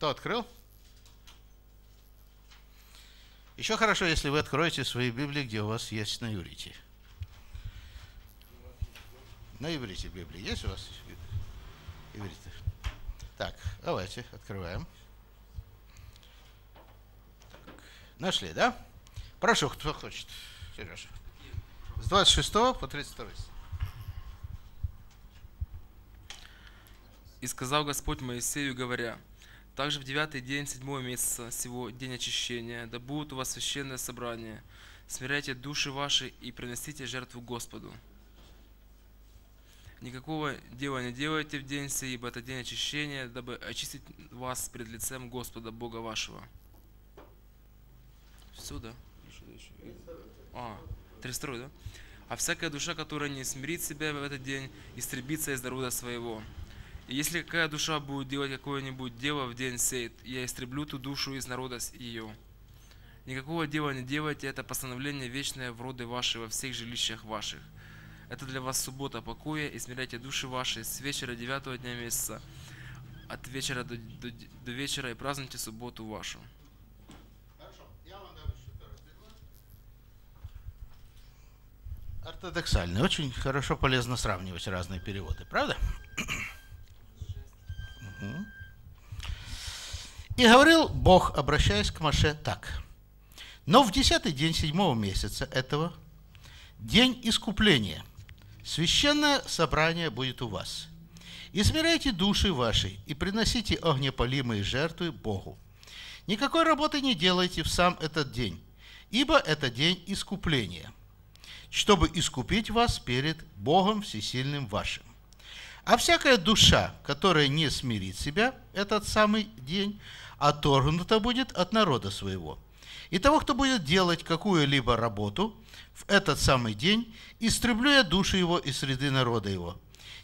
Кто открыл? Еще хорошо, если вы откроете свои Библии, где у вас есть на иврите. На иврите Библии есть у вас иврит? Так, давайте открываем. Так, нашли, да? Прошу, кто хочет. Сережа. С 26 по 32 стих. И сказал Господь Моисею, говоря, также в девятый день седьмого месяца сего день очищения, да будет у вас священное собрание. Смиряйте души ваши и приносите жертву Господу. Никакого дела не делайте в день сей, ибо это день очищения, дабы очистить вас пред лицем Господа, Бога вашего. Все, да? А, три 32, да? А всякая душа, которая не смирит себя в этот день, истребится из народа своего. Если какая душа будет делать какое-нибудь дело в день сей, я истреблю ту душу из народа ее. Никакого дела не делайте, это постановление вечное в роды ваши во всех жилищах ваших. Это для вас суббота покоя, измеряйте души ваши с вечера девятого дня месяца, от вечера до, до, до вечера и празднуйте субботу вашу. Ортодоксальный. Очень хорошо полезно сравнивать разные переводы, правда? И говорил Бог, обращаясь к Маше так. Но в десятый день седьмого месяца этого, день искупления, священное собрание будет у вас. Измеряйте души ваши и приносите огнепалимые жертвы Богу. Никакой работы не делайте в сам этот день, ибо это день искупления, чтобы искупить вас перед Богом Всесильным вашим. А всякая душа, которая не смирит себя этот самый день, оторгнута будет от народа своего. И того, кто будет делать какую-либо работу в этот самый день, истреблю я души его и среды народа его.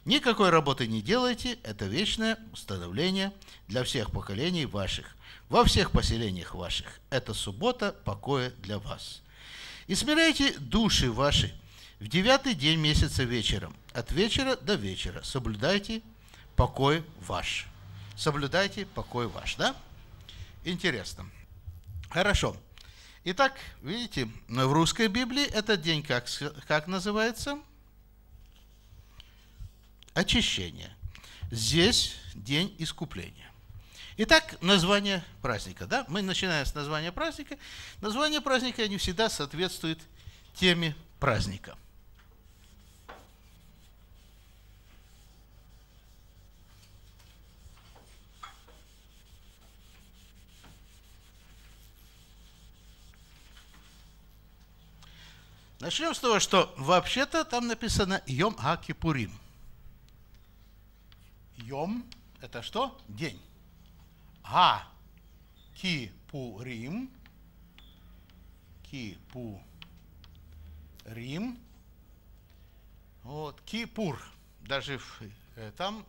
Никакой работы не делайте, это вечное установление для всех поколений ваших, во всех поселениях ваших. Это суббота покоя для вас. И смиряйте души ваши – в девятый день месяца вечером, от вечера до вечера, соблюдайте покой ваш. Соблюдайте покой ваш, да? Интересно. Хорошо. Итак, видите, в русской Библии этот день как, как называется? Очищение. Здесь день искупления. Итак, название праздника. Да? Мы начинаем с названия праздника. Название праздника не всегда соответствует теме праздника – Начнем с того, что вообще-то там написано Йом Акипурим. Йом – это что? День. А Кипурим. Кипурим. Вот, Кипур. Даже в, э, там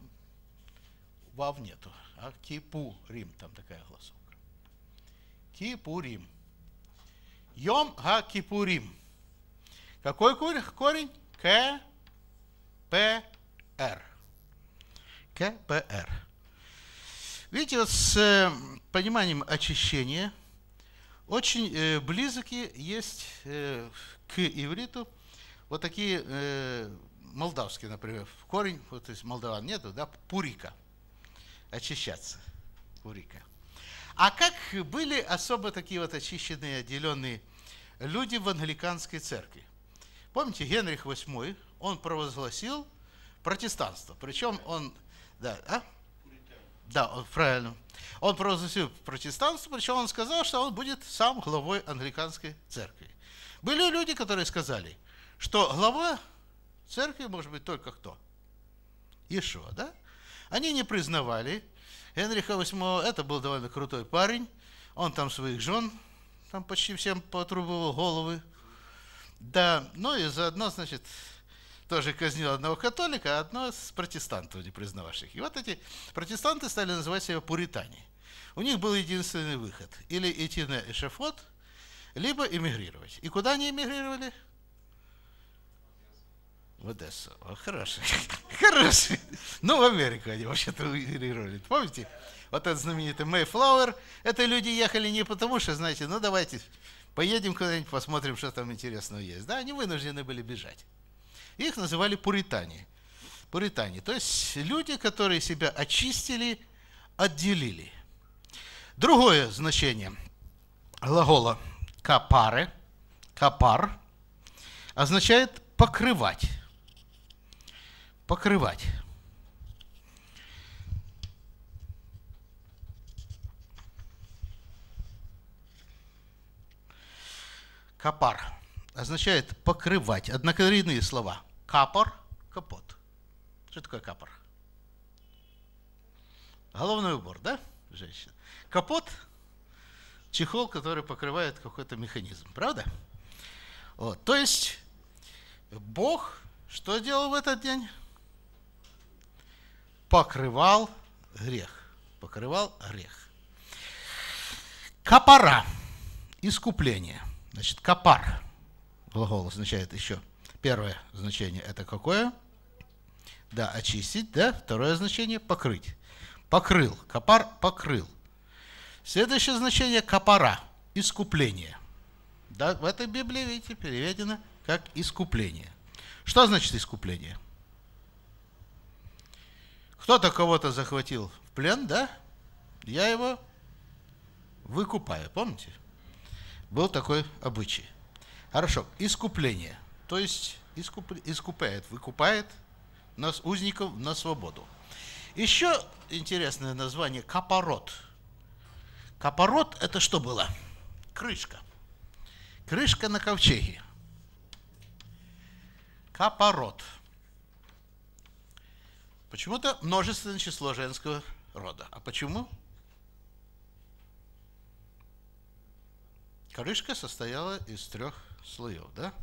вав нету. А Кипурим, там такая голосовка. Кипурим. Йом Ха Кипурим. Какой корень? К, П, Р. К, П, Р. Видите, вот с э, пониманием очищения очень э, близоки есть э, к ивриту вот такие молдавские, например, корень, вот есть молдаван нету, да, пурика, очищаться, пурика. А как были особо такие вот очищенные, отделенные люди в англиканской церкви? Помните, Генрих VIII, он провозгласил протестанство. Причем он... Да, а? Да, он, правильно. Он провозгласил протестанство, причем он сказал, что он будет сам главой англиканской церкви. Были люди, которые сказали, что глава церкви может быть только кто? Ишуа, да? Они не признавали Генриха VIII, это был довольно крутой парень, он там своих жен, там почти всем потрубывал головы, да, ну и заодно, значит, тоже казнил одного католика, а одного с протестантов, не признававших. И вот эти протестанты стали называть себя пуритане. У них был единственный выход. Или идти на эшафот, либо эмигрировать. И куда они эмигрировали? В Одессу. О, хороший. Хороший. Ну, в Америку они вообще-то эмигрировали. Помните? Вот этот знаменитый Mayflower. Это люди ехали не потому, что, знаете, ну, давайте Поедем куда-нибудь, посмотрим, что там интересного есть. Да, они вынуждены были бежать. Их называли пуритане. Пуритане, то есть люди, которые себя очистили, отделили. Другое значение глагола «капары», «капар» означает «покрывать». «Покрывать». Капар означает покрывать. Однокоренные слова. Капор, капот. Что такое капор? Головной убор, да, женщина? Капот – чехол, который покрывает какой-то механизм, правда? Вот, то есть Бог что делал в этот день? Покрывал грех. Покрывал грех. Капора – искупление. Значит, копар глагол означает еще. Первое значение это какое? Да, очистить, да. Второе значение покрыть. Покрыл. Копар покрыл. Следующее значение копара. Искупление. Да, в этой Библии, видите, переведено как искупление. Что значит искупление? Кто-то кого-то захватил в плен, да? Я его выкупаю, помните? Был такой обычай. Хорошо, искупление. То есть искуп, искупает, выкупает нас, узников, на свободу. Еще интересное название – капорот. Капорот – это что было? Крышка. Крышка на ковчеге. Капорот. Почему-то множественное число женского рода. А почему? Почему? Крышка состояла из трех слоев, да?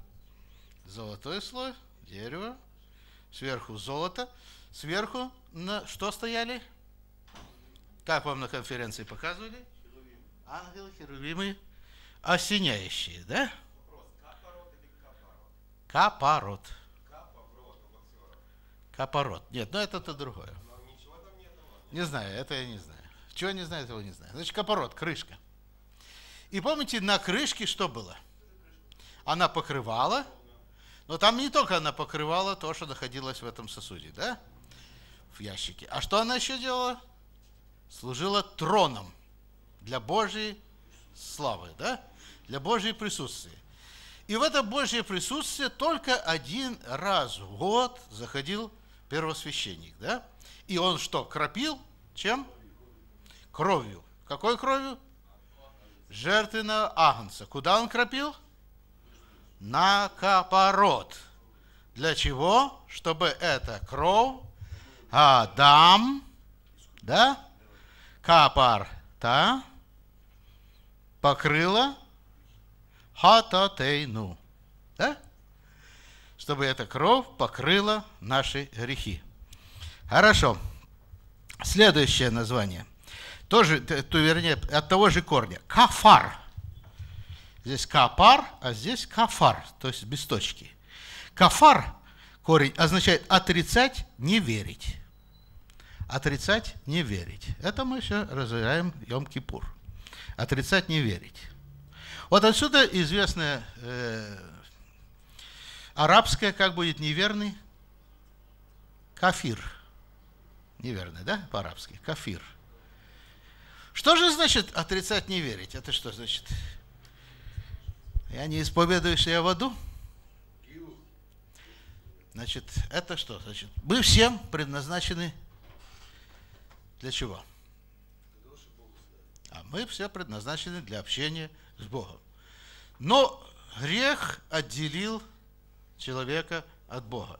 Золотой слой, дерево, сверху золото, сверху на что стояли? Как вам на конференции показывали? Херувим. Ангелы, херувимы, осеняющие, да? Вопрос, капорот или капорот? Капорот. Капорот. Нет, ну это-то другое. Не знаю, это я не знаю. Чего не знаю, этого не знаю. Значит, капорот, крышка. И помните, на крышке что было? Она покрывала, но там не только она покрывала то, что находилось в этом сосуде, да? В ящике. А что она еще делала? Служила троном для Божьей славы, да? Для Божьей присутствия. И в это Божье присутствие только один раз в год заходил первосвященник, да? И он что, кропил? Чем? Кровью. Какой кровью? жертвы агнца. Куда он кропил? На капорот. Для чего? Чтобы эта кровь Адам, да, капар, та, покрыла хататейну, да? Чтобы эта кровь покрыла наши грехи. Хорошо. Следующее название – тоже, то, вернее, от того же корня. Кафар. Здесь капар, а здесь кафар, то есть без точки. Кафар корень означает отрицать, не верить. Отрицать, не верить. Это мы все развиваем Йом-Кипур. Отрицать, не верить. Вот отсюда известная э, арабская, как будет неверный, кафир. Неверный, да, по-арабски? Кафир – что же значит отрицать не верить? Это что значит? Я не исповедую, что я в аду? Значит, это что? Значит, мы всем предназначены для чего? А мы все предназначены для общения с Богом. Но грех отделил человека от Бога.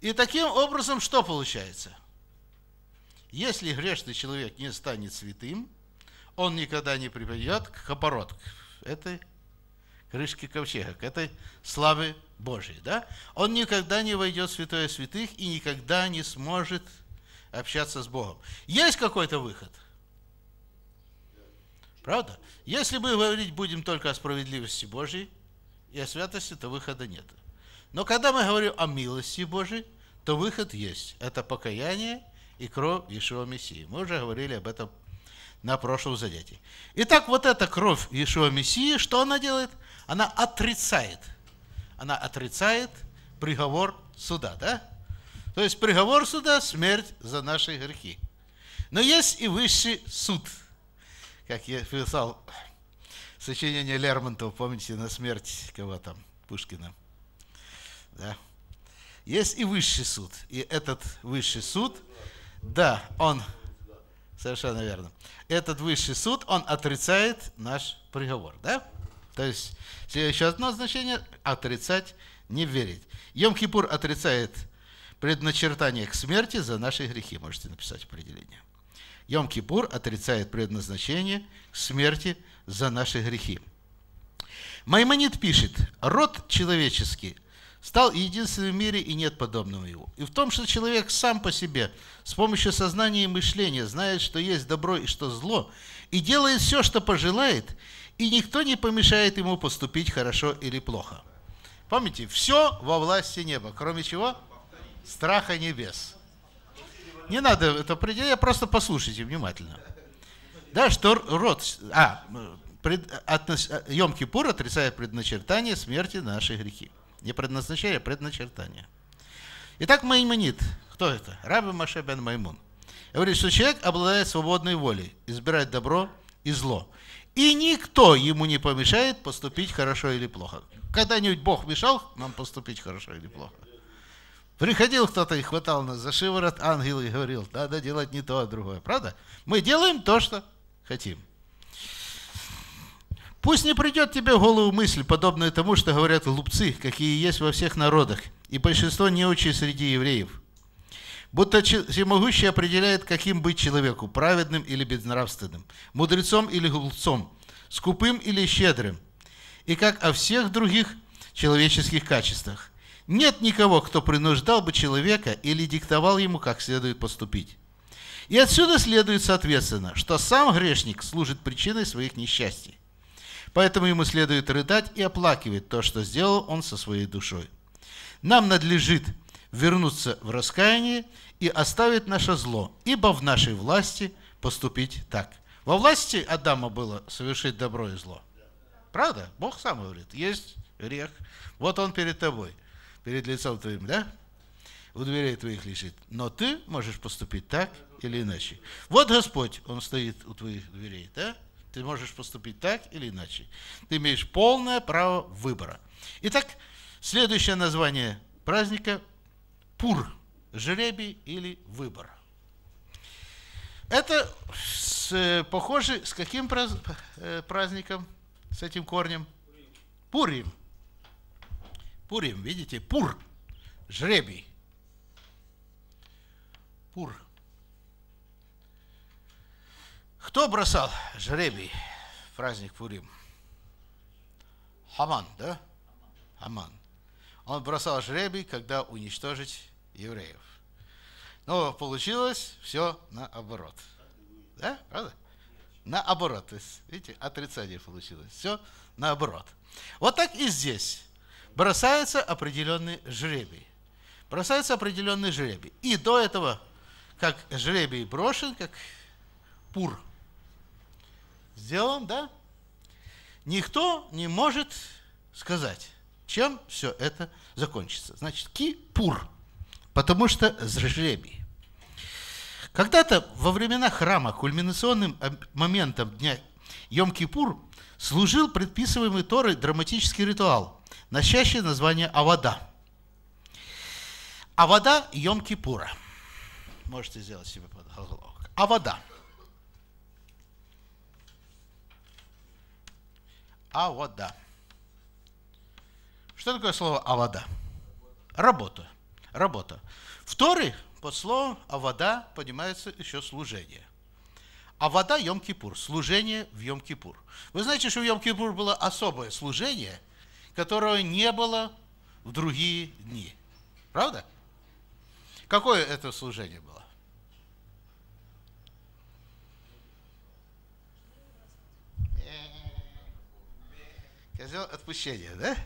И таким образом что получается – если грешный человек не станет святым, он никогда не припадет к оборот, к этой крышке ковчега, к этой славе Божией. Да? Он никогда не войдет в святое святых и никогда не сможет общаться с Богом. Есть какой-то выход? Правда? Если мы говорить будем только о справедливости Божьей и о святости, то выхода нет. Но когда мы говорим о милости Божьей, то выход есть. Это покаяние – и кровь Иешуа Мессии. Мы уже говорили об этом на прошлом занятии. Итак, вот эта кровь Иешуа Мессии, что она делает? Она отрицает. Она отрицает приговор суда, да? То есть приговор суда – смерть за наши грехи. Но есть и высший суд, как я писал сочинение Лермонтова, помните, на смерть кого там, Пушкина. Да? Есть и высший суд. И этот высший суд – да, он. Совершенно верно. Этот высший суд, он отрицает наш приговор, да? То есть еще одно значение – отрицать, не верить. Йом-Кипур отрицает предначертание к смерти за наши грехи. Можете написать определение. Йом-Кипур отрицает предназначение к смерти за наши грехи. Маймонит пишет, род человеческий – стал единственным в мире и нет подобного его. И в том, что человек сам по себе, с помощью сознания и мышления, знает, что есть добро и что зло, и делает все, что пожелает, и никто не помешает ему поступить хорошо или плохо. Помните, все во власти неба, кроме чего? Страха небес. Не надо это определять, просто послушайте внимательно. Да, что род... А, пред, от, э, Йом-Кипур отрицает предначертание смерти нашей грехи. Не предназначение, а предначертание. Итак, Маймонит. Кто это? Раби Маше бен Маймун. Говорит, что человек обладает свободной волей избирать добро и зло. И никто ему не помешает поступить хорошо или плохо. Когда-нибудь Бог мешал нам поступить хорошо или плохо? Приходил кто-то и хватал нас за шиворот, ангел, и говорил, надо делать не то, а другое. Правда? Мы делаем то, что хотим. Пусть не придет тебе в голову мысль, подобная тому, что говорят глупцы, какие есть во всех народах, и большинство неучей среди евреев. Будто всемогущий определяет, каким быть человеку, праведным или безнравственным, мудрецом или глупцом, скупым или щедрым, и как о всех других человеческих качествах. Нет никого, кто принуждал бы человека или диктовал ему, как следует поступить. И отсюда следует, соответственно, что сам грешник служит причиной своих несчастий. Поэтому ему следует рыдать и оплакивать то, что сделал он со своей душой. Нам надлежит вернуться в раскаяние и оставить наше зло, ибо в нашей власти поступить так. Во власти Адама было совершить добро и зло. Правда? Бог сам говорит, есть грех, вот он перед тобой, перед лицом твоим, да? У дверей твоих лежит. Но ты можешь поступить так или иначе. Вот Господь, Он стоит у твоих дверей, да? Ты можешь поступить так или иначе. Ты имеешь полное право выбора. Итак, следующее название праздника – пур, жребий или выбор. Это с, э, похоже с каким э, праздником, с этим корнем? Пурим. Пурим, видите, пур, жребий. Пур. Кто бросал жребий в праздник Пурим? Хаман, да? Хаман. Он бросал жребий, когда уничтожить евреев. Но получилось все наоборот. Да, правда? Наоборот. То есть, видите, отрицание получилось. Все наоборот. Вот так и здесь. Бросается определенный жребий. Бросается определенный жребий. И до этого, как жребий брошен, как пур сделан, да? Никто не может сказать, чем все это закончится. Значит, Кипур, потому что жребий. Когда-то во времена храма кульминационным э, моментом дня Йом-Кипур служил предписываемый Торой драматический ритуал, носящий название Авада. Авада Йом-Кипура. Можете сделать себе подголовок. Авада. А вода. Что такое слово а вода? Работа. Работа. Второй под словом а вода понимается еще служение. А вода Йом-Кипур, служение в Йом-Кипур. Вы знаете, что в Йом-Кипур было особое служение, которого не было в другие дни. Правда? Какое это служение было? козел отпущения, да?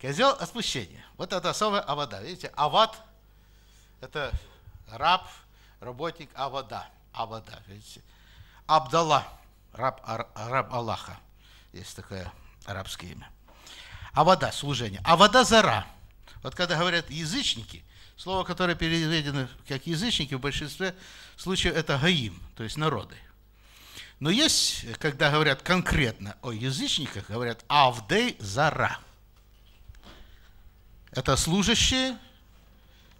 Козел отпущения. Вот это особая авода. Видите, ават – это раб, работник авода. Авода, видите. Абдалла, раб, а, раб Аллаха. Есть такое арабское имя. Авода, служение. Авода – зара. Вот когда говорят язычники, слово, которое переведено как язычники, в большинстве случаев это гаим, то есть народы. Но есть, когда говорят конкретно о язычниках, говорят «авдей зара». Это служащие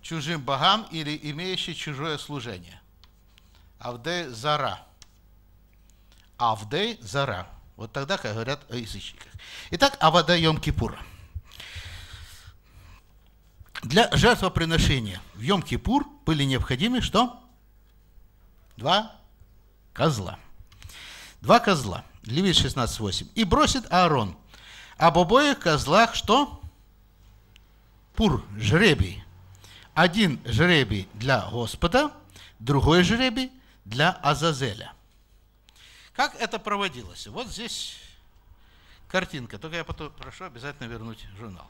чужим богам или имеющие чужое служение. Авдей зара. Авдей зара. Вот тогда, как говорят о язычниках. Итак, Авада Йом-Кипура. Для жертвоприношения в Йом-Кипур были необходимы что? Два козла два козла. Левит 16.8. И бросит Аарон. Об обоих козлах что? Пур, жребий. Один жребий для Господа, другой жребий для Азазеля. Как это проводилось? Вот здесь картинка. Только я потом прошу обязательно вернуть журнал.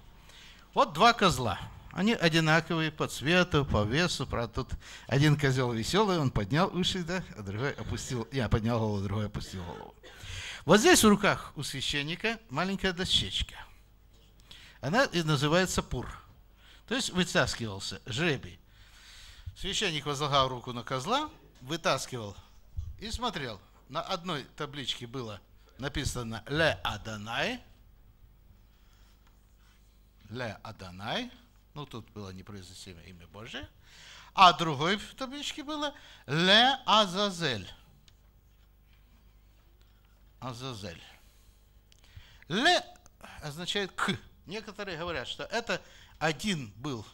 Вот два козла. Они одинаковые по цвету, по весу. Правда, тут один козел веселый, он поднял уши, да, а другой опустил. Я поднял голову, другой опустил голову. Вот здесь в руках у священника маленькая дощечка. Она и называется пур. То есть вытаскивался жребий. Священник возлагал руку на козла, вытаскивал и смотрел. На одной табличке было написано «Ле Аданай», «Ле Аданай», ну тут было не непроизносимое имя Божие, а другой в табличке было Ле Азазель. Азазель. Ле означает к. Некоторые говорят, что это один был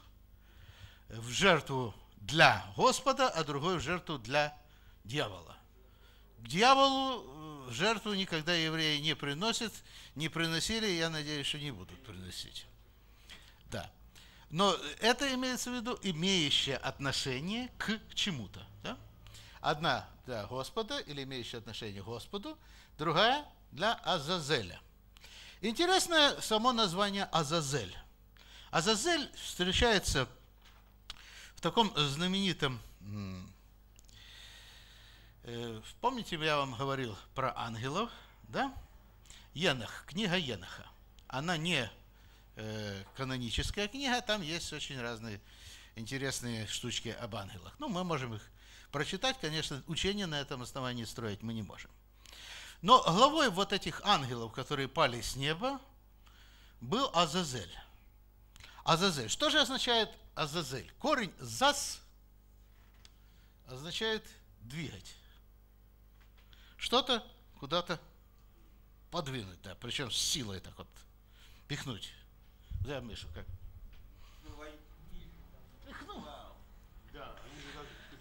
в жертву для Господа, а другой в жертву для дьявола. К дьяволу э, жертву никогда евреи не приносят, не приносили, я надеюсь, что не будут приносить. Да. Но это имеется в виду имеющее отношение к чему-то. Да? Одна для Господа или имеющее отношение к Господу, другая для Азазеля. интересное само название Азазель. Азазель встречается в таком знаменитом... Э, помните, я вам говорил про ангелов, да? Енах, книга Енаха. Она не Э, каноническая книга, там есть очень разные интересные штучки об ангелах. Ну, мы можем их прочитать, конечно, учение на этом основании строить мы не можем. Но главой вот этих ангелов, которые пали с неба, был Азазель. Азазель. Что же означает Азазель? Корень «зас» означает «двигать». Что-то куда-то подвинуть, да, причем с силой так вот пихнуть. Да, Миша, как? Тряхнул. Да,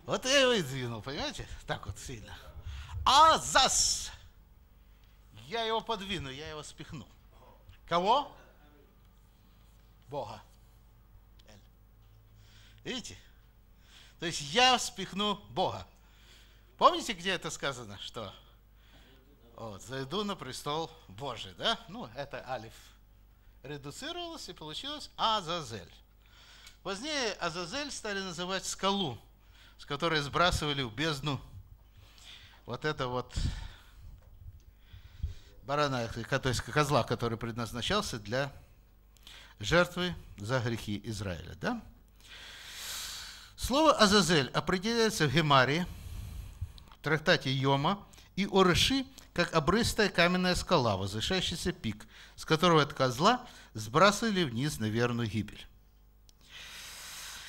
вот я выдвинул, понимаете? Так вот сильно. А зас! Я его подвину, я его спихну. Кого? Бога. Видите? То есть я спихну Бога. Помните, где это сказано, что? Вот, зайду на престол Божий, да? Ну, это Алиф редуцировалось и получилось Азазель. Позднее Азазель стали называть скалу, с которой сбрасывали в бездну вот это вот барана, то есть козла, который предназначался для жертвы за грехи Израиля. Да? Слово «Азазель» определяется в Гемаре, в трактате Йома, и Орыши, как обрыстая каменная скала, возвышающийся пик, с которого от козла сбрасывали вниз на верную гибель.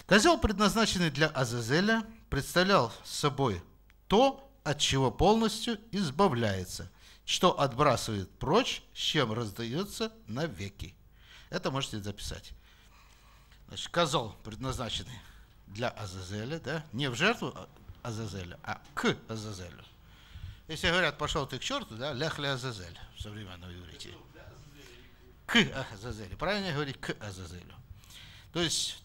Козел, предназначенный для Азазеля, представлял собой то, от чего полностью избавляется, что отбрасывает прочь, с чем раздается навеки. Это можете записать. Значит, козел, предназначенный для Азазеля, да, не в жертву Азазеля, а к Азазелю. Если говорят, пошел ты к черту, да, ляхля азазель в современном иврите. К азазелю. Правильно говорить к азазелю. То есть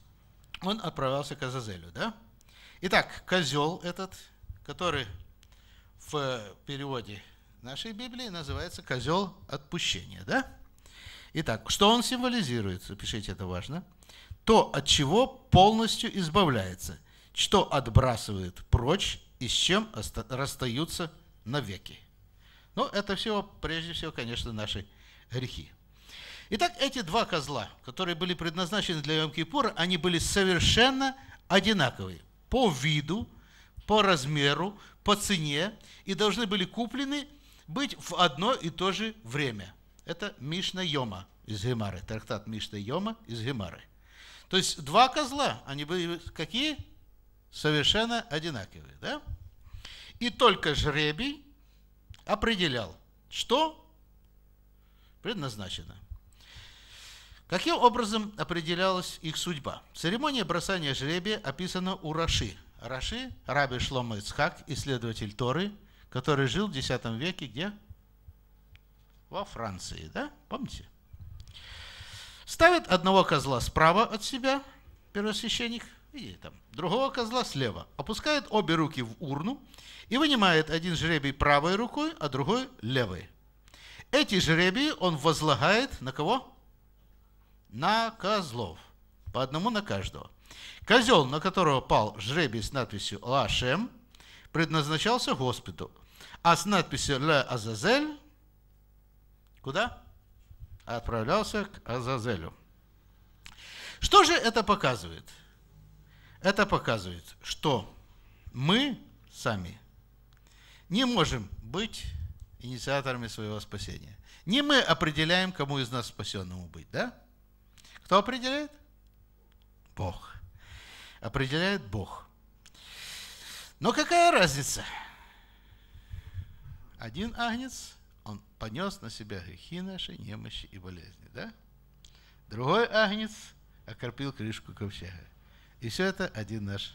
он отправлялся к азазелю, да? Итак, козел этот, который в переводе нашей Библии называется козел отпущения, да? Итак, что он символизирует? Запишите, это важно. То, от чего полностью избавляется, что отбрасывает прочь и с чем расстаются навеки. Но это все, прежде всего, конечно, наши грехи. Итак, эти два козла, которые были предназначены для Йом-Кипура, они были совершенно одинаковые по виду, по размеру, по цене и должны были куплены быть в одно и то же время. Это Мишна Йома из Гемары, трактат Мишна Йома из Гемары. То есть два козла, они были какие? Совершенно одинаковые, да? И только жребий определял, что предназначено. Каким образом определялась их судьба? Церемония бросания жребия описана у Раши. Раши – Раби Шлома Ицхак, исследователь Торы, который жил в X веке где? Во Франции, да? Помните? Ставит одного козла справа от себя, первосвященник, видите там, другого козла слева, опускает обе руки в урну и вынимает один жребий правой рукой, а другой левой. Эти жребии он возлагает на кого? На козлов. По одному на каждого. Козел, на которого пал жребий с надписью «Лашем», предназначался Господу, а с надписью «Ле Азазель» куда? Отправлялся к Азазелю. Что же это показывает? Это показывает, что мы сами не можем быть инициаторами своего спасения. Не мы определяем, кому из нас спасенному быть, да? Кто определяет? Бог. Определяет Бог. Но какая разница? Один агнец, он понес на себя грехи наши, немощи и болезни, да? Другой агнец окропил крышку ковчега. И все это один наш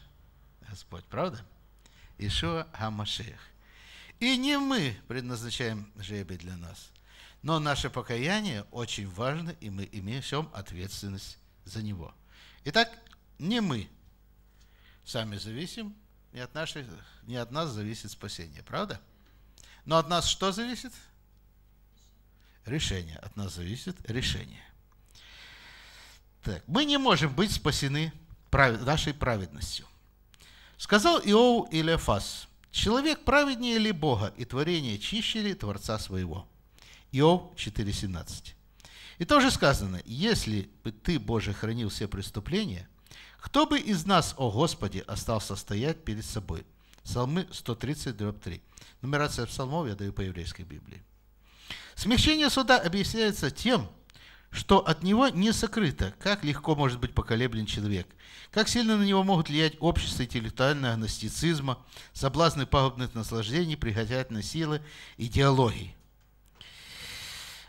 Господь, правда? Ишуа Хамашех. И не мы предназначаем жребий для нас. Но наше покаяние очень важно, и мы имеем ответственность за него. Итак, не мы сами зависим, не от, наших, не от нас зависит спасение, правда? Но от нас что зависит? Решение. От нас зависит решение. Так, мы не можем быть спасены прав... нашей праведностью. Сказал Иов Илефас, Человек праведнее ли Бога, и творение чище ли Творца своего? Иов 4,17. И тоже сказано, если бы ты, Боже, хранил все преступления, кто бы из нас, о Господи, остался стоять перед собой? Псалмы 130, Нумерация псалмов я даю по еврейской Библии. Смягчение суда объясняется тем, что от него не сокрыто, как легко может быть поколеблен человек, как сильно на него могут влиять общество интеллектуального агностицизма, соблазны пагубных наслаждений, прихотятной силы, идеологии.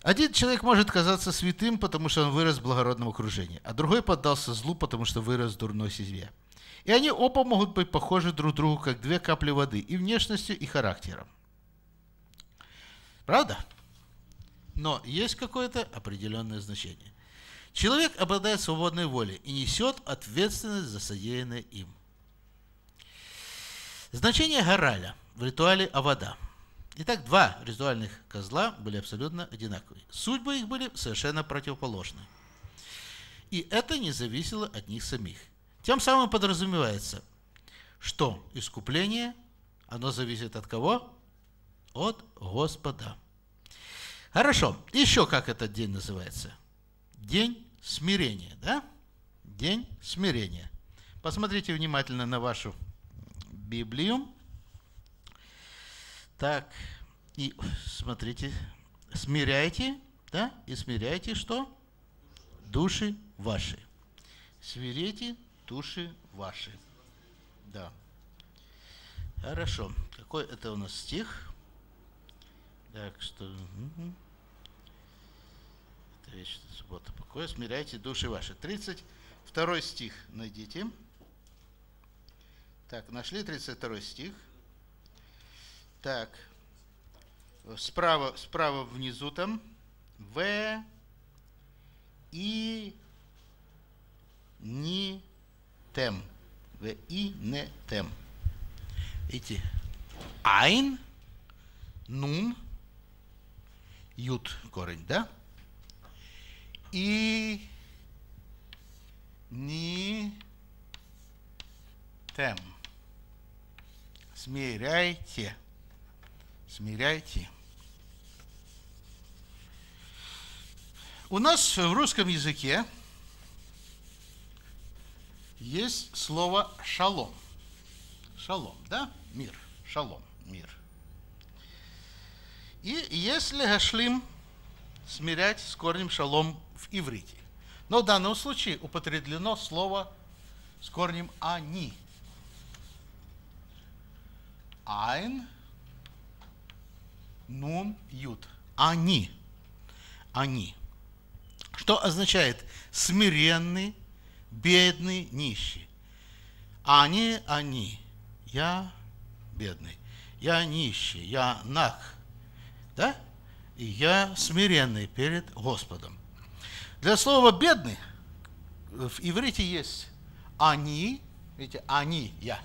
Один человек может казаться святым, потому что он вырос в благородном окружении, а другой поддался злу, потому что вырос в дурной семье. И они оба могут быть похожи друг другу, как две капли воды, и внешностью, и характером. Правда? Правда? но есть какое-то определенное значение. Человек обладает свободной волей и несет ответственность за содеянное им. Значение гораля в ритуале Авада. Итак, два ритуальных козла были абсолютно одинаковые. Судьбы их были совершенно противоположны. И это не зависело от них самих. Тем самым подразумевается, что искупление, оно зависит от кого? От Господа. Хорошо, еще как этот день называется? День смирения, да? День смирения. Посмотрите внимательно на вашу Библию. Так, и смотрите, смиряйте, да, и смиряйте что? Души ваши. Смирите души ваши. Да. Хорошо. Какой это у нас стих? Так что... Угу. Это вечная суббота покоя. Смиряйте души ваши. 32 стих найдите. Так, нашли 32 стих. Так. Справа, справа внизу там. В. И. Ни. Тем. В. И. Не. Тем. Видите? Айн. Нун ют корень, да? И не тем. Смиряйте. Смиряйте. У нас в русском языке есть слово шалом. Шалом, да? Мир. Шалом. Мир. И если Гашлим смирять с корнем шалом в иврите. Но в данном случае употреблено слово с корнем «они». Айн, нун, ют. Они. Они. Что означает смиренный, бедный, нищий. Они, они. Я бедный. Я нищий. Я нах да? И я смиренный перед Господом. Для слова «бедный» в иврите есть «они», видите, «они», «я».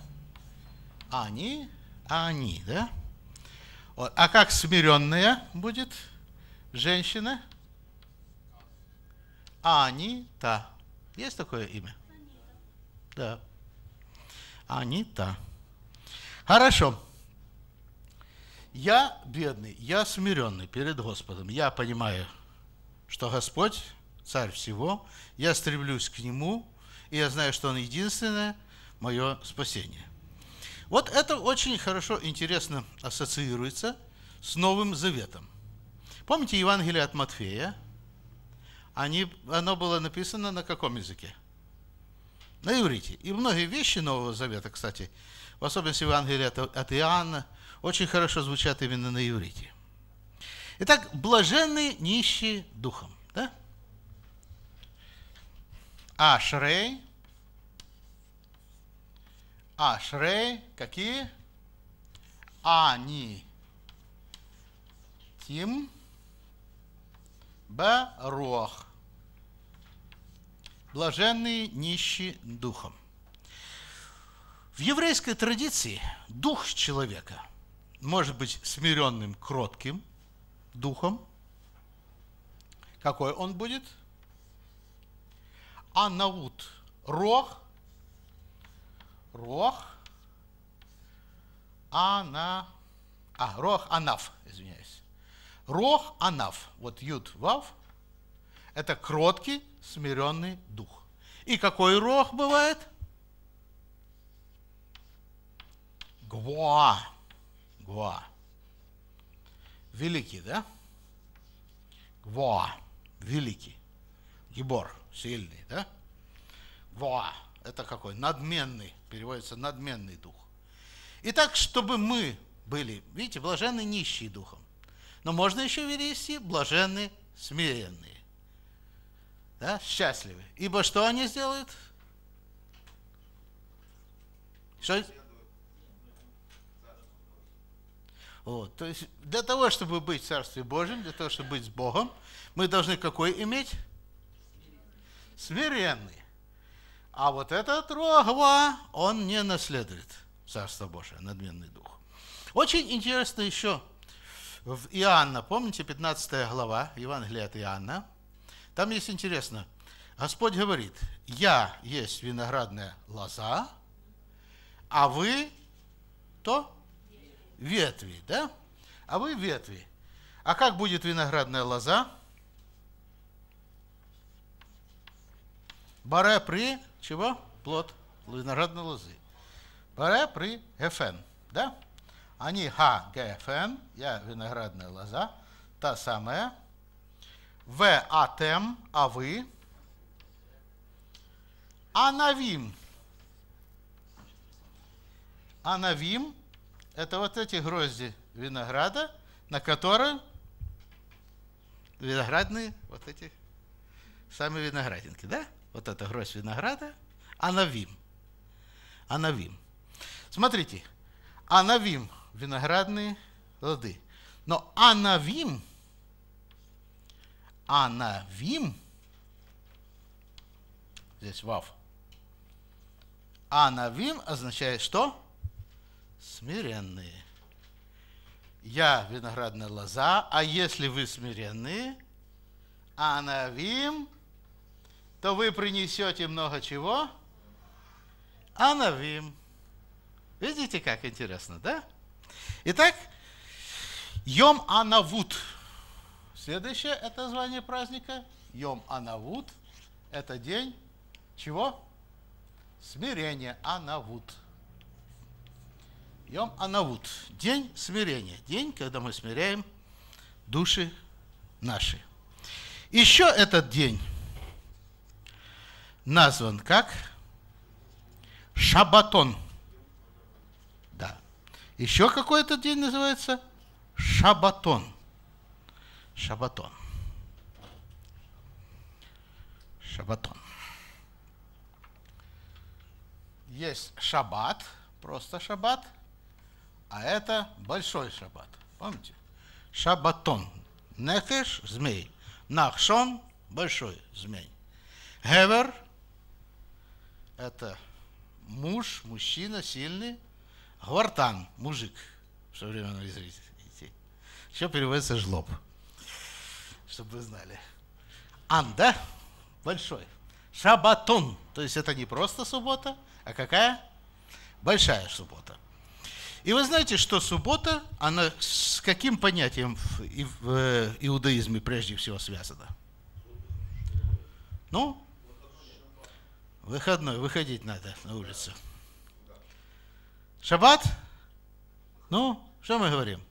«Они», «они», да? Вот. А как смиренная будет женщина? они Анита. Есть такое имя? Да. они Анита. Хорошо. Я бедный, я смиренный перед Господом. Я понимаю, что Господь – Царь всего. Я стремлюсь к Нему, и я знаю, что Он единственное мое спасение. Вот это очень хорошо, интересно ассоциируется с Новым Заветом. Помните Евангелие от Матфея? Они, оно было написано на каком языке? На иврите. И многие вещи Нового Завета, кстати, в особенности Евангелия от Иоанна – очень хорошо звучат именно на иврите. Итак, блаженные нищие духом. Да? Ашрей. Ашрей. Какие? Они. Тим. Барох. Блаженные нищие духом. В еврейской традиции дух человека – может быть смиренным, кротким духом. Какой он будет? А наут Рох. Рох. Ана. А, рох анав извиняюсь. Рох анав Вот ют вав. Это кроткий, смиренный дух. И какой рох бывает? Гвоа. Гва. Великий, да? Гва. Великий. Гибор. Сильный, да? Гва. Это какой? Надменный. Переводится надменный дух. Итак, чтобы мы были, видите, блаженны нищие духом. Но можно еще верести блаженны смиренные. Да? Счастливы. Ибо что они сделают? Что? Вот. То есть для того, чтобы быть в Царстве Божьем, для того, чтобы быть с Богом, мы должны какой иметь? Смиренный. А вот этот рогва, он не наследует Царство Божие, надменный дух. Очень интересно еще в Иоанна, помните, 15 глава Евангелия от Иоанна, там есть интересно, Господь говорит, я есть виноградная лоза, а вы то ветви, да? А вы ветви. А как будет виноградная лоза? Баре при чего? Плод виноградной лозы. Баре при ФН, да? Они Ха, ГФН, я виноградная лоза, та самая. В Атем, а вы? Анавим. Анавим это вот эти грозди винограда, на которые виноградные вот эти самые виноградинки, да? Вот это гроздь винограда, анавим. Анавим. Смотрите, анавим – виноградные плоды. Но анавим, анавим, здесь вав, анавим означает что? смиренные. Я виноградная лоза, а если вы смиренные, а навим, то вы принесете много чего? А навим. Видите, как интересно, да? Итак, Йом Анавут. Следующее это название праздника. Йом Анавут. Это день чего? Смирения Анавут. Йом Анавут, день смирения, день, когда мы смиряем души наши. Еще этот день назван как Шабатон. Да. Еще какой этот день называется? Шабатон. Шабатон. Шабатон. Есть шаббат, просто шаббат – а это большой шаббат. Помните? Шабатон, Нехеш – змей. Нахшон – большой змей. Гевер – это муж, мужчина, сильный. Гвартан – мужик в то время современном идти. Еще переводится жлоб, чтобы вы знали. Ан, да? Большой. Шабатон. То есть это не просто суббота, а какая? Большая суббота. И вы знаете, что суббота, она с каким понятием в э, иудаизме прежде всего связана? Ну, выходной, выходить надо на улицу. Шаббат? Ну, что мы говорим?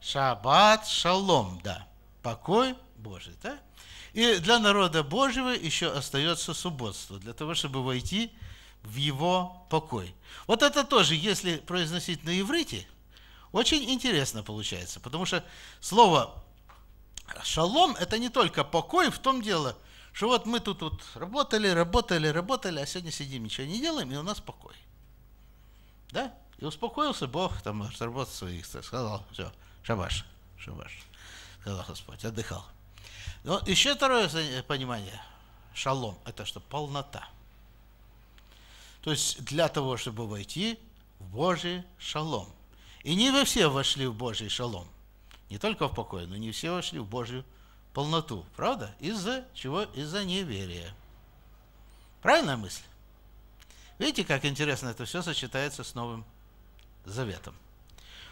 Шаббат, шалом, да. Покой Божий, да? И для народа Божьего еще остается субботство, для того, чтобы войти в его покой. Вот это тоже, если произносить на иврите, очень интересно получается, потому что слово шалом – это не только покой, в том дело, что вот мы тут вот работали, работали, работали, а сегодня сидим, ничего не делаем, и у нас покой. Да? И успокоился Бог, там, работать своих, сказал, все, шабаш, шабаш, сказал Господь, отдыхал. Но ну, еще второе э, понимание, шалом, это что, полнота – то есть для того, чтобы войти в Божий шалом. И не вы все вошли в Божий шалом. Не только в покой, но не все вошли в Божью полноту. Правда? Из-за чего? Из-за неверия. Правильная мысль? Видите, как интересно это все сочетается с Новым Заветом.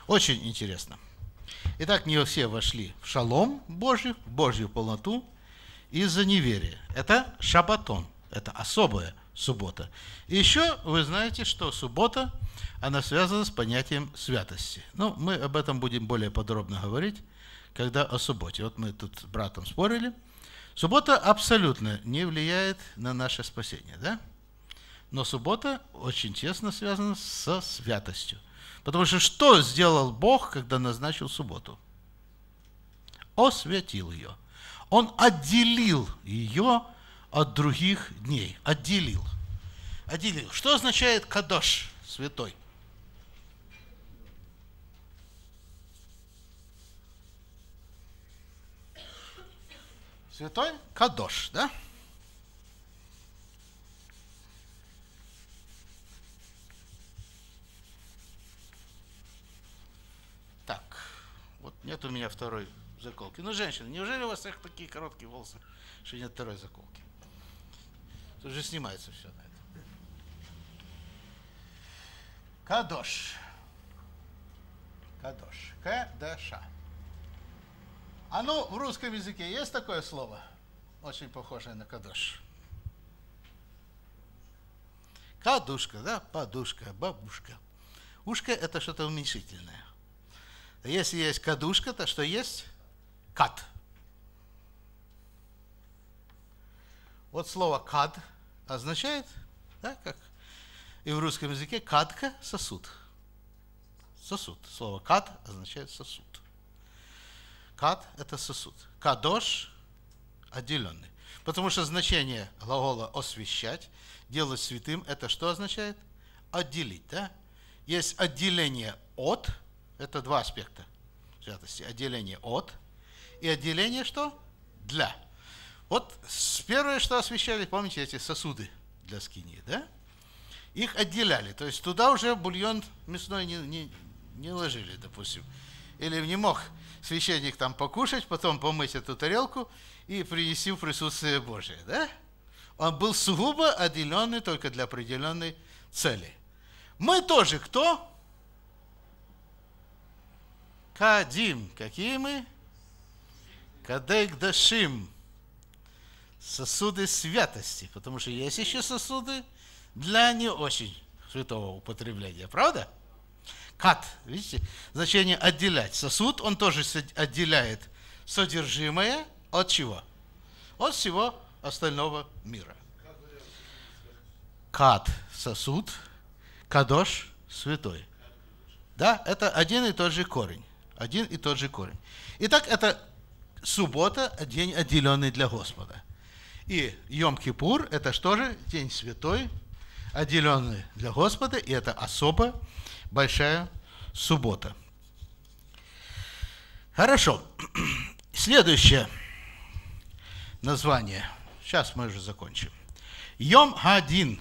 Очень интересно. Итак, не все вошли в шалом Божий, в Божью полноту из-за неверия. Это шабатон, это особое суббота. И еще вы знаете, что суббота, она связана с понятием святости. Ну, мы об этом будем более подробно говорить, когда о субботе. Вот мы тут с братом спорили. Суббота абсолютно не влияет на наше спасение, да? Но суббота очень тесно связана со святостью. Потому что что сделал Бог, когда назначил субботу? Осветил ее. Он отделил ее от других дней, отделил. Отделил. Что означает кадош, святой? Святой кадош, да? Так, вот нет у меня второй заколки. Ну, женщины, неужели у вас всех такие короткие волосы, что нет второй заколки? Тут же снимается все на этом. Кадош. Кадош. Кадаша. А ну, в русском языке есть такое слово, очень похожее на кадош? Кадушка, да, подушка, бабушка. Ушка – это что-то уменьшительное. Если есть кадушка, то что есть? Кат. Вот слово «кад» означает, да, как и в русском языке, «кадка» – сосуд. Сосуд. Слово «кад» означает сосуд. «Кад» – это сосуд. «Кадош» – отделенный. Потому что значение глагола «освещать», «делать святым» – это что означает? Отделить, да? Есть отделение от, это два аспекта святости. Отделение от и отделение что? Для. Вот первое, что освещали, помните эти сосуды для скини, да? Их отделяли, то есть туда уже бульон мясной не, не, не ложили, допустим. Или не мог священник там покушать, потом помыть эту тарелку и принести в присутствие Божие, да? Он был сугубо отделенный только для определенной цели. Мы тоже кто? Кадим. Какие мы? Кадек Дашим сосуды святости, потому что есть еще сосуды для не очень святого употребления, правда? Кат, видите, значение отделять. Сосуд, он тоже отделяет содержимое от чего? От всего остального мира. Кат – сосуд, кадош – святой. Да, это один и тот же корень. Один и тот же корень. Итак, это суббота – день, отделенный для Господа – и Йом-Кипур – это что же? День святой, отделенный для Господа, и это особо большая суббота. Хорошо. Следующее название. Сейчас мы уже закончим. Йом Гадин.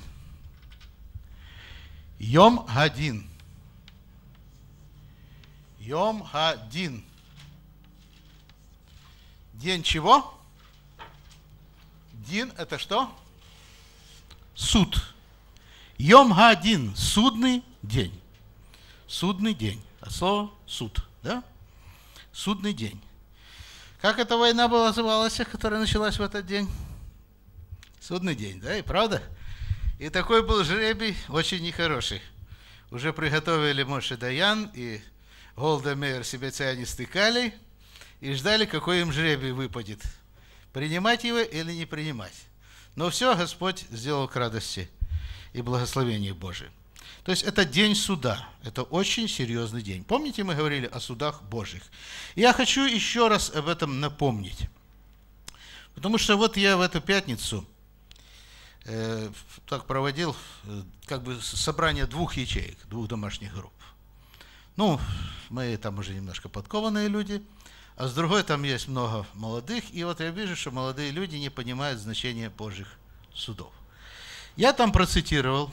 Йом Гадин. Йом Гадин. День чего? Дин – это что? Суд. Йом Хадин – судный день. Судный день. От слова суд, да? Судный день. Как эта война была называлась, которая началась в этот день? Судный день, да, и правда? И такой был жребий очень нехороший. Уже приготовили Моше Даян и Голда Мейер себе цианисты калий и ждали, какой им жребий выпадет – принимать его или не принимать. Но все Господь сделал к радости и благословению Божьим. То есть это день суда, это очень серьезный день. Помните, мы говорили о судах Божьих? Я хочу еще раз об этом напомнить. Потому что вот я в эту пятницу э, так проводил э, как бы собрание двух ячеек, двух домашних групп. Ну, мы там уже немножко подкованные люди – а с другой там есть много молодых, и вот я вижу, что молодые люди не понимают значения Божьих судов. Я там процитировал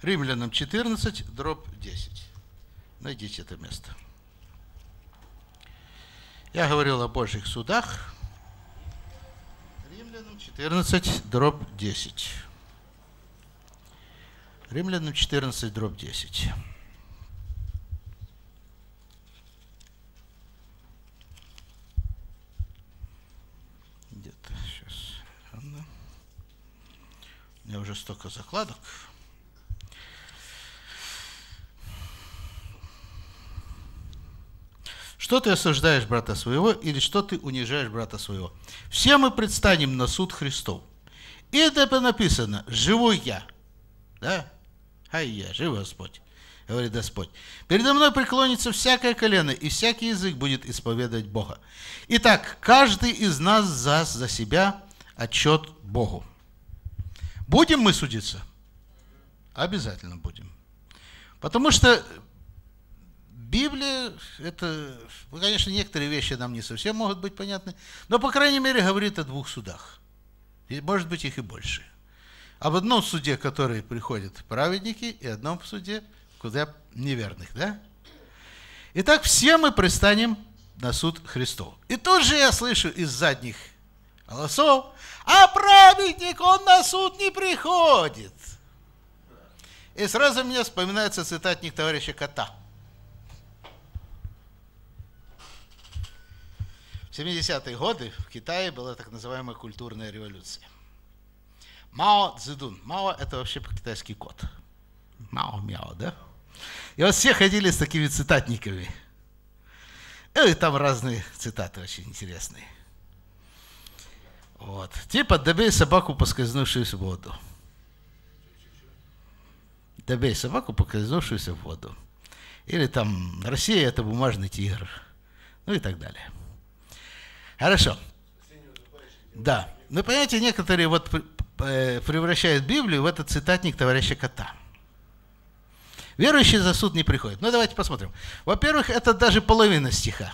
Римлянам 14, дробь 10. Найдите это место. Я говорил о Божьих судах. Римлянам 14, дробь 10. Римлянам 14, дробь 10. У меня уже столько закладок. Что ты осуждаешь брата своего или что ты унижаешь брата своего? Все мы предстанем на суд Христов. И это написано «Живу я». Да? Ай я, жив Господь, говорит Господь. Передо мной преклонится всякое колено, и всякий язык будет исповедовать Бога. Итак, каждый из нас за за себя отчет Богу. Будем мы судиться? Обязательно будем. Потому что Библия, это, ну, конечно, некоторые вещи нам не совсем могут быть понятны, но, по крайней мере, говорит о двух судах. И, может быть, их и больше. Об одном суде, который приходят праведники, и одном суде, куда неверных, да? Итак, все мы пристанем на суд Христов. И тут же я слышу из задних Голосов. А праведник, он на суд не приходит. И сразу мне вспоминается цитатник товарища Кота. В 70-е годы в Китае была так называемая культурная революция. Мао Цзэдун. Мао – это вообще по-китайски кот. Мао, мяо, да? И вот все ходили с такими цитатниками. Э, и там разные цитаты очень интересные. Вот. Типа добей собаку, поскользнувшуюся в воду. Добей собаку, поскользнувшуюся в воду. Или там Россия это бумажный тигр. Ну и так далее. Хорошо. Да. Ну, понимаете, некоторые вот э, превращают Библию в этот цитатник товарища Кота. Верующие за суд не приходят. Ну, давайте посмотрим. Во-первых, это даже половина стиха.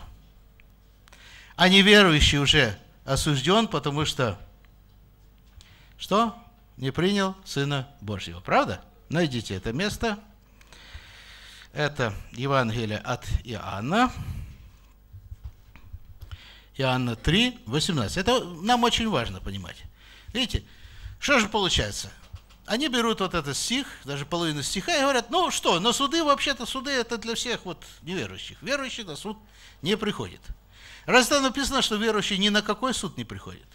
А неверующие уже осужден, потому что что? Не принял Сына Божьего. Правда? Найдите это место. Это Евангелие от Иоанна. Иоанна 3, 18. Это нам очень важно понимать. Видите, что же получается? Они берут вот этот стих, даже половину стиха, и говорят, ну что, на суды вообще-то суды это для всех вот неверующих. Верующий на суд не приходит. Раз там написано, что верующий ни на какой суд не приходит.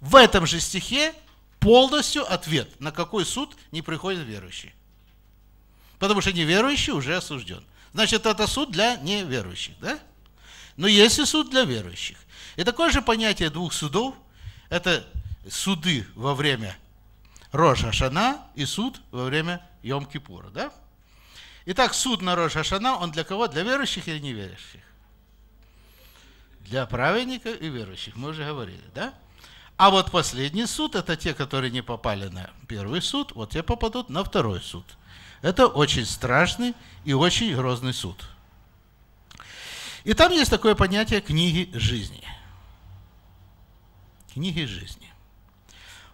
В этом же стихе полностью ответ, на какой суд не приходит верующий. Потому что неверующий уже осужден. Значит, это суд для неверующих, да? Но есть и суд для верующих. И такое же понятие двух судов – это суды во время Рожа Шана и суд во время Йом Кипура, да? Итак, суд на Рожа Шана он для кого? Для верующих или неверующих? для праведников и верующих, мы уже говорили, да? А вот последний суд – это те, которые не попали на первый суд, вот те попадут на второй суд. Это очень страшный и очень грозный суд. И там есть такое понятие книги жизни. Книги жизни.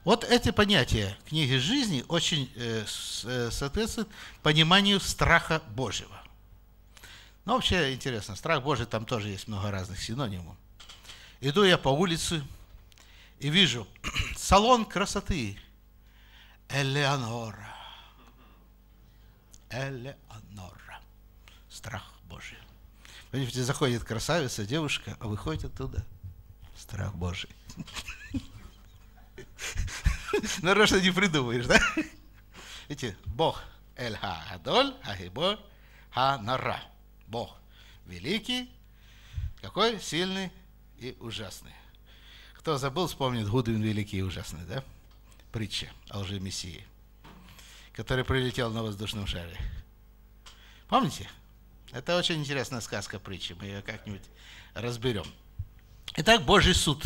Вот эти понятия книги жизни очень э, э соответствуют пониманию страха Божьего. Но ну, вообще интересно, страх Божий, там тоже есть много разных синонимов. Иду я по улице и вижу салон красоты Элеонора. Элеонора. Страх Божий. Видите, заходит красавица, девушка, а выходит оттуда. Страх Божий. Нарочно ну, не придумаешь, да? Видите, Бог Эль Ха Гадоль, Хагибор, Ха Нара. Бог великий, какой сильный и ужасный. Кто забыл, вспомнит Гудвин великий и ужасный, да? Притча о лжи Мессии, который прилетел на воздушном шаре. Помните? Это очень интересная сказка притчи, мы ее как-нибудь разберем. Итак, Божий суд.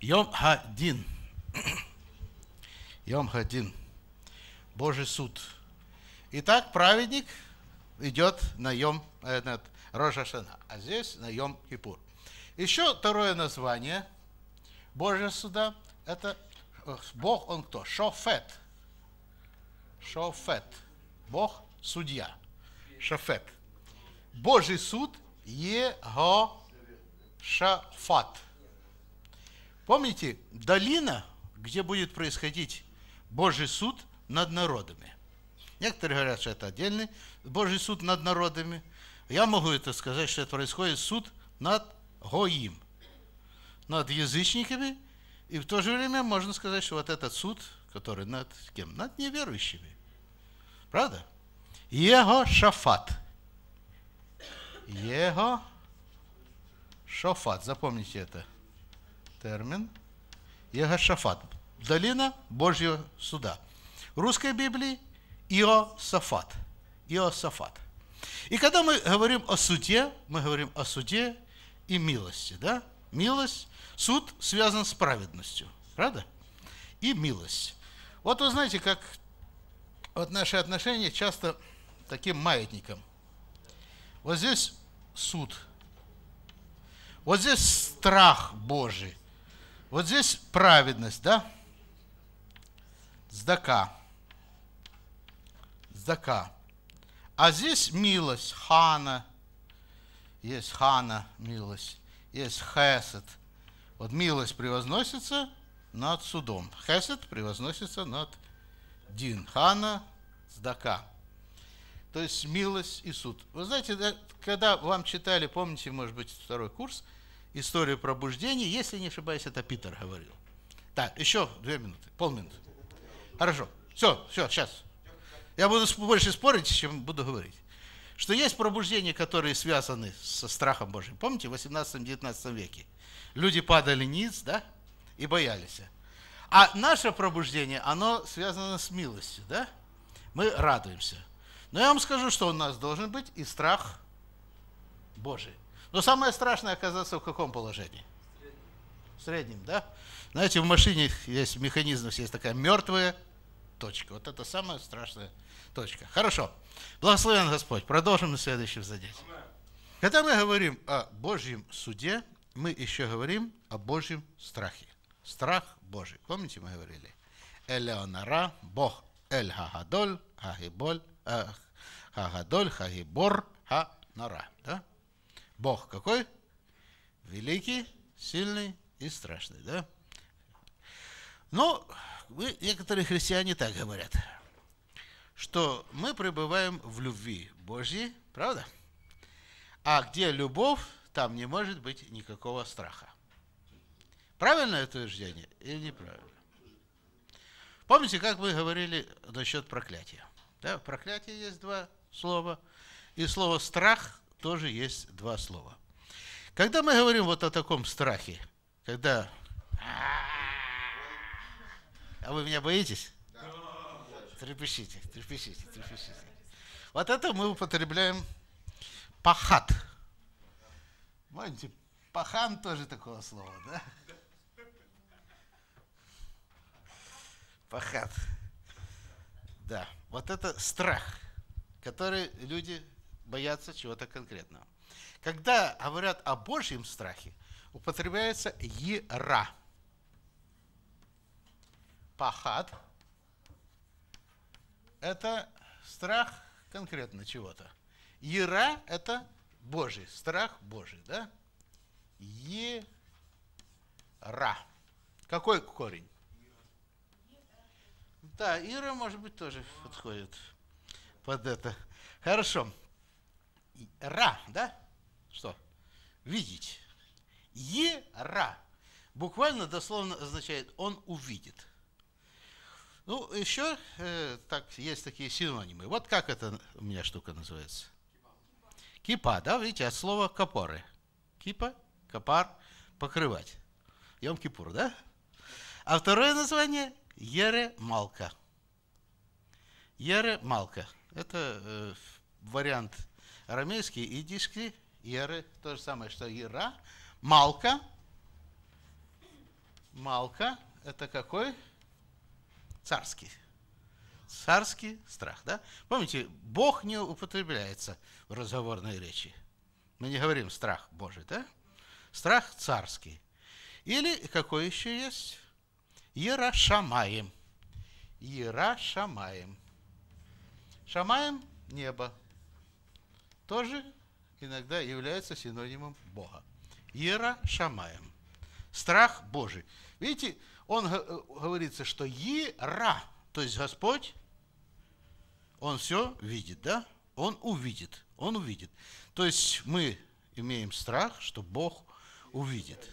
Йом Хадин. Йом Хадин. Божий суд. Итак, праведник – идет наем э, этот, Рожашана, а здесь наем Кипур. Еще второе название Божьего суда – это э, Бог, он кто? Шофет. Шофет. Бог – судья. Шофет. Божий суд – Его Шафат. Помните, долина, где будет происходить Божий суд над народами. Некоторые говорят, что это отдельный Божий суд над народами. Я могу это сказать, что это происходит суд над Гоим, над язычниками, и в то же время можно сказать, что вот этот суд, который над кем? Над неверующими. Правда? Его шафат. Его шафат. Запомните это термин. Его шафат. Долина Божьего суда. В русской Библии Иосафат. Иосафат. И когда мы говорим о суде, мы говорим о суде и милости. Да? Милость, суд связан с праведностью. Правда? И милость. Вот вы знаете, как вот наши отношения часто таким маятником. Вот здесь суд. Вот здесь страх Божий. Вот здесь праведность, да? Сдака зака. А здесь милость, хана. Есть хана, милость. Есть хесед. Вот милость превозносится над судом. Хесед превозносится над дин. Хана, сдака. То есть милость и суд. Вы знаете, когда вам читали, помните, может быть, второй курс, историю пробуждения, если не ошибаюсь, это Питер говорил. Так, еще две минуты, полминуты. Хорошо, все, все, сейчас. Я буду больше спорить, чем буду говорить. Что есть пробуждения, которые связаны со страхом Божьим. Помните, в 18-19 веке люди падали ниц, да, и боялись. А наше пробуждение, оно связано с милостью, да? Мы радуемся. Но я вам скажу, что у нас должен быть и страх Божий. Но самое страшное оказаться в каком положении? В среднем, да? Знаете, в машине есть в есть такая мертвая точка. Вот это самая страшная точка. Хорошо. Благословен Господь. Продолжим на следующем занятии. Когда мы говорим о Божьем суде, мы еще говорим о Божьем страхе. Страх Божий. Помните, мы говорили? Элеонара, Бог Эль Хагадоль, Хагиболь, э, Хагадоль, Хагибор, Ханара. Да? Бог какой? Великий, сильный и страшный. Да? Но ну, вы, некоторые христиане так говорят, что мы пребываем в любви Божьей, правда? А где любовь, там не может быть никакого страха. Правильное это утверждение или неправильно? Помните, как мы говорили насчет проклятия? Да, в проклятии есть два слова, и слово «страх» тоже есть два слова. Когда мы говорим вот о таком страхе, когда а вы меня боитесь? Да. Трепещите, трепещите, трепещите. Вот это мы употребляем пахат. Помните, пахан тоже такого слова, да? Пахат. Да, вот это страх, который люди боятся чего-то конкретного. Когда говорят о Божьем страхе, употребляется ера – пахат – это страх конкретно чего-то. Ира – это Божий, страх Божий, да? Ера. Какой корень? Да, Ира, может быть, тоже подходит под это. Хорошо. Ра, да? Что? Видеть. Ера буквально дословно означает «он увидит». Ну, еще э, так, есть такие синонимы. Вот как это у меня штука называется? Кипа, да, видите, от слова копоры. Кипа, копар, покрывать. Йом-Кипур, да? А второе название – малка. Еремалка. малка. Это э, вариант арамейский, идишский. Еры – то же самое, что Ира. Малка. Малка – это какой? царский. Царский страх, да? Помните, Бог не употребляется в разговорной речи. Мы не говорим страх Божий, да? Страх царский. Или какой еще есть? Ерашамаем. Ерашамаем. Шамаем – небо. Тоже иногда является синонимом Бога. Ерашамаем. Страх Божий. Видите, он говорится, что Ера, то есть Господь, он все видит, да? Он увидит, он увидит. То есть мы имеем страх, что Бог увидит.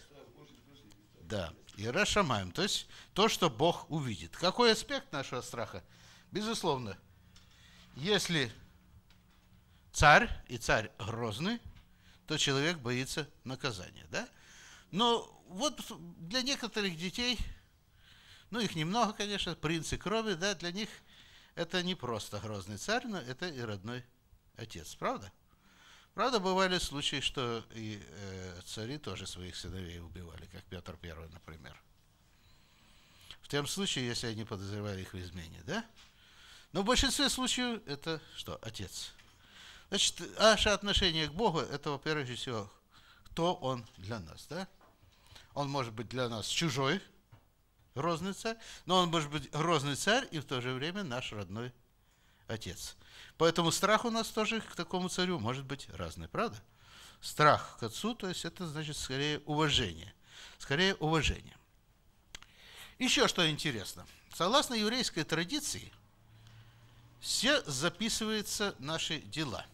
Да, Ера Шамаем, то есть то, что Бог увидит. Какой аспект нашего страха? Безусловно, если царь, и царь грозный, то человек боится наказания, да? Но вот для некоторых детей – ну, их немного, конечно, принцы крови, да, для них это не просто грозный царь, но это и родной отец, правда? Правда, бывали случаи, что и э, цари тоже своих сыновей убивали, как Петр I, например. В том случае, если они подозревали их в измене, да? Но в большинстве случаев это что? Отец. Значит, наше отношение к Богу – это, во-первых, всего, кто Он для нас, да? Он может быть для нас чужой – грозный царь, но он может быть грозный царь и в то же время наш родной отец. Поэтому страх у нас тоже к такому царю может быть разный, правда? Страх к отцу, то есть это значит скорее уважение. Скорее уважение. Еще что интересно. Согласно еврейской традиции, все записываются наши дела.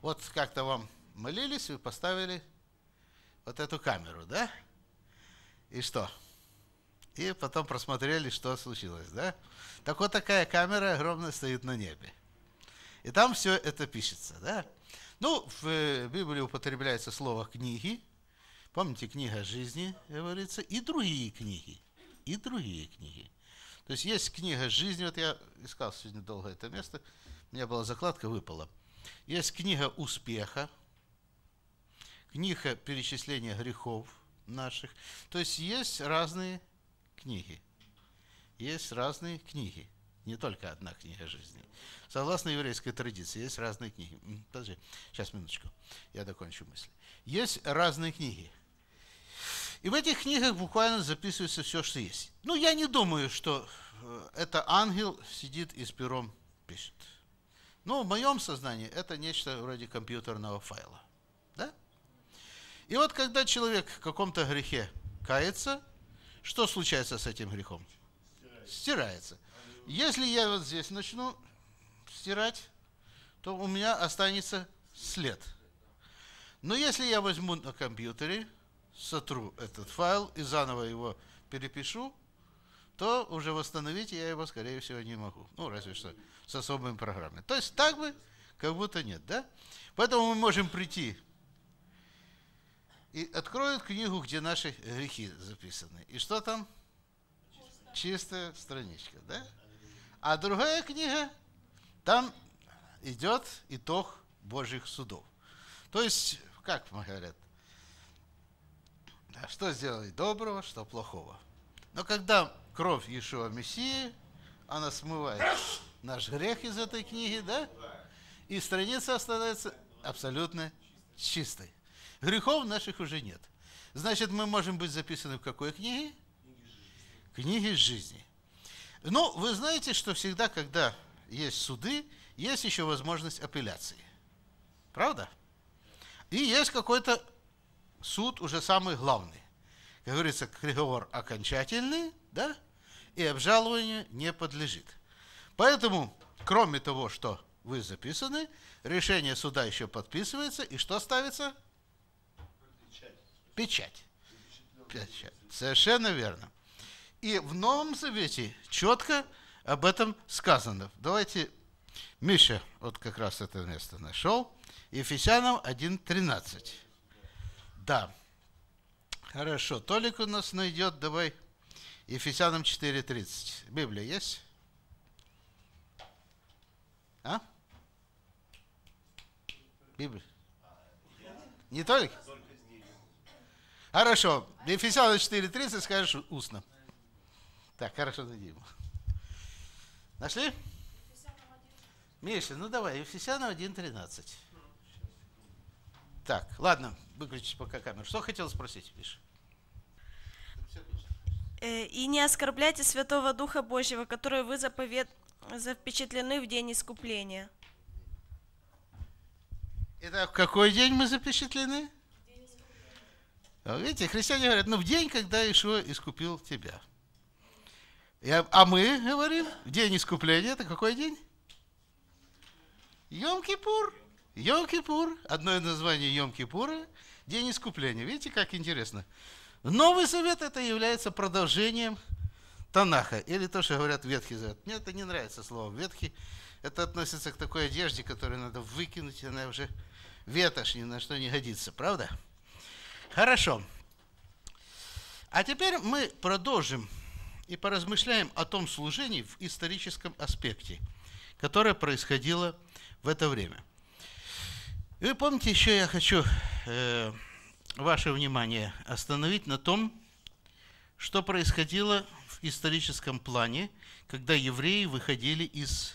Вот как-то вам молились, вы поставили вот эту камеру, да? И что? И потом просмотрели, что случилось, да? Так вот такая камера огромная стоит на небе. И там все это пишется, да? Ну, э, в Библии употребляется слово «книги». Помните, книга жизни, говорится, и другие книги. И другие книги. То есть есть книга жизни, вот я искал сегодня долго это место, у меня была закладка, выпала. Есть книга успеха, книга перечисления грехов наших. То есть есть разные книги. Есть разные книги, не только одна книга жизни. Согласно еврейской традиции, есть разные книги. Подожди, сейчас, минуточку, я докончу мысль. Есть разные книги. И в этих книгах буквально записывается все, что есть. Ну, я не думаю, что э, это ангел сидит и с пером пишет. ну в моем сознании это нечто вроде компьютерного файла. Да? И вот когда человек в каком-то грехе кается – что случается с этим грехом? Стирается. Если я вот здесь начну стирать, то у меня останется след. Но если я возьму на компьютере, сотру этот файл и заново его перепишу, то уже восстановить я его, скорее всего, не могу. Ну, разве что с особыми программами. То есть так бы, как будто нет, да? Поэтому мы можем прийти и откроют книгу, где наши грехи записаны. И что там? Чистая, страничка, да? А другая книга, там идет итог Божьих судов. То есть, как говорят, что сделали доброго, что плохого. Но когда кровь Иешуа Мессии, она смывает наш грех из этой книги, да? И страница становится абсолютно чистой. Грехов наших уже нет. Значит, мы можем быть записаны в какой книге? Книги жизни. Ну, вы знаете, что всегда, когда есть суды, есть еще возможность апелляции. Правда? И есть какой-то суд уже самый главный. Как говорится, приговор окончательный, да? И обжалованию не подлежит. Поэтому, кроме того, что вы записаны, решение суда еще подписывается, и что ставится? Печать. Печать. Совершенно верно. И в Новом Завете четко об этом сказано. Давайте, Миша, вот как раз это место нашел. Ефесянам 1.13. Да. Хорошо. Толик у нас найдет. Давай. Ефесянам 4.30. Библия есть? А? Библия. Не Толик? Хорошо. Ефесянам 4.30 скажешь устно. Так, хорошо, Дима. Нашли? Миша, ну давай, Ефесянам 1.13. Так, ладно, выключить пока камеру. Что хотел спросить, Миша? Э, и не оскорбляйте Святого Духа Божьего, который вы заповед... запечатлены в день искупления. Итак, в какой день мы запечатлены? Видите, христиане говорят, ну в день, когда Ишуа искупил тебя. А мы говорим, день искупления, это какой день? Йом-Кипур. Йом-Кипур. Одно из названий Йом-Кипура – день искупления. Видите, как интересно? Новый Завет – это является продолжением Танаха, или то, что говорят Ветхий Завет. Мне это не нравится слово «ветхий». Это относится к такой одежде, которую надо выкинуть, она уже ветошь, ни на что не годится, правда? Правда? Хорошо. А теперь мы продолжим и поразмышляем о том служении в историческом аспекте, которое происходило в это время. И вы помните, еще я хочу э, ваше внимание остановить на том, что происходило в историческом плане, когда евреи выходили из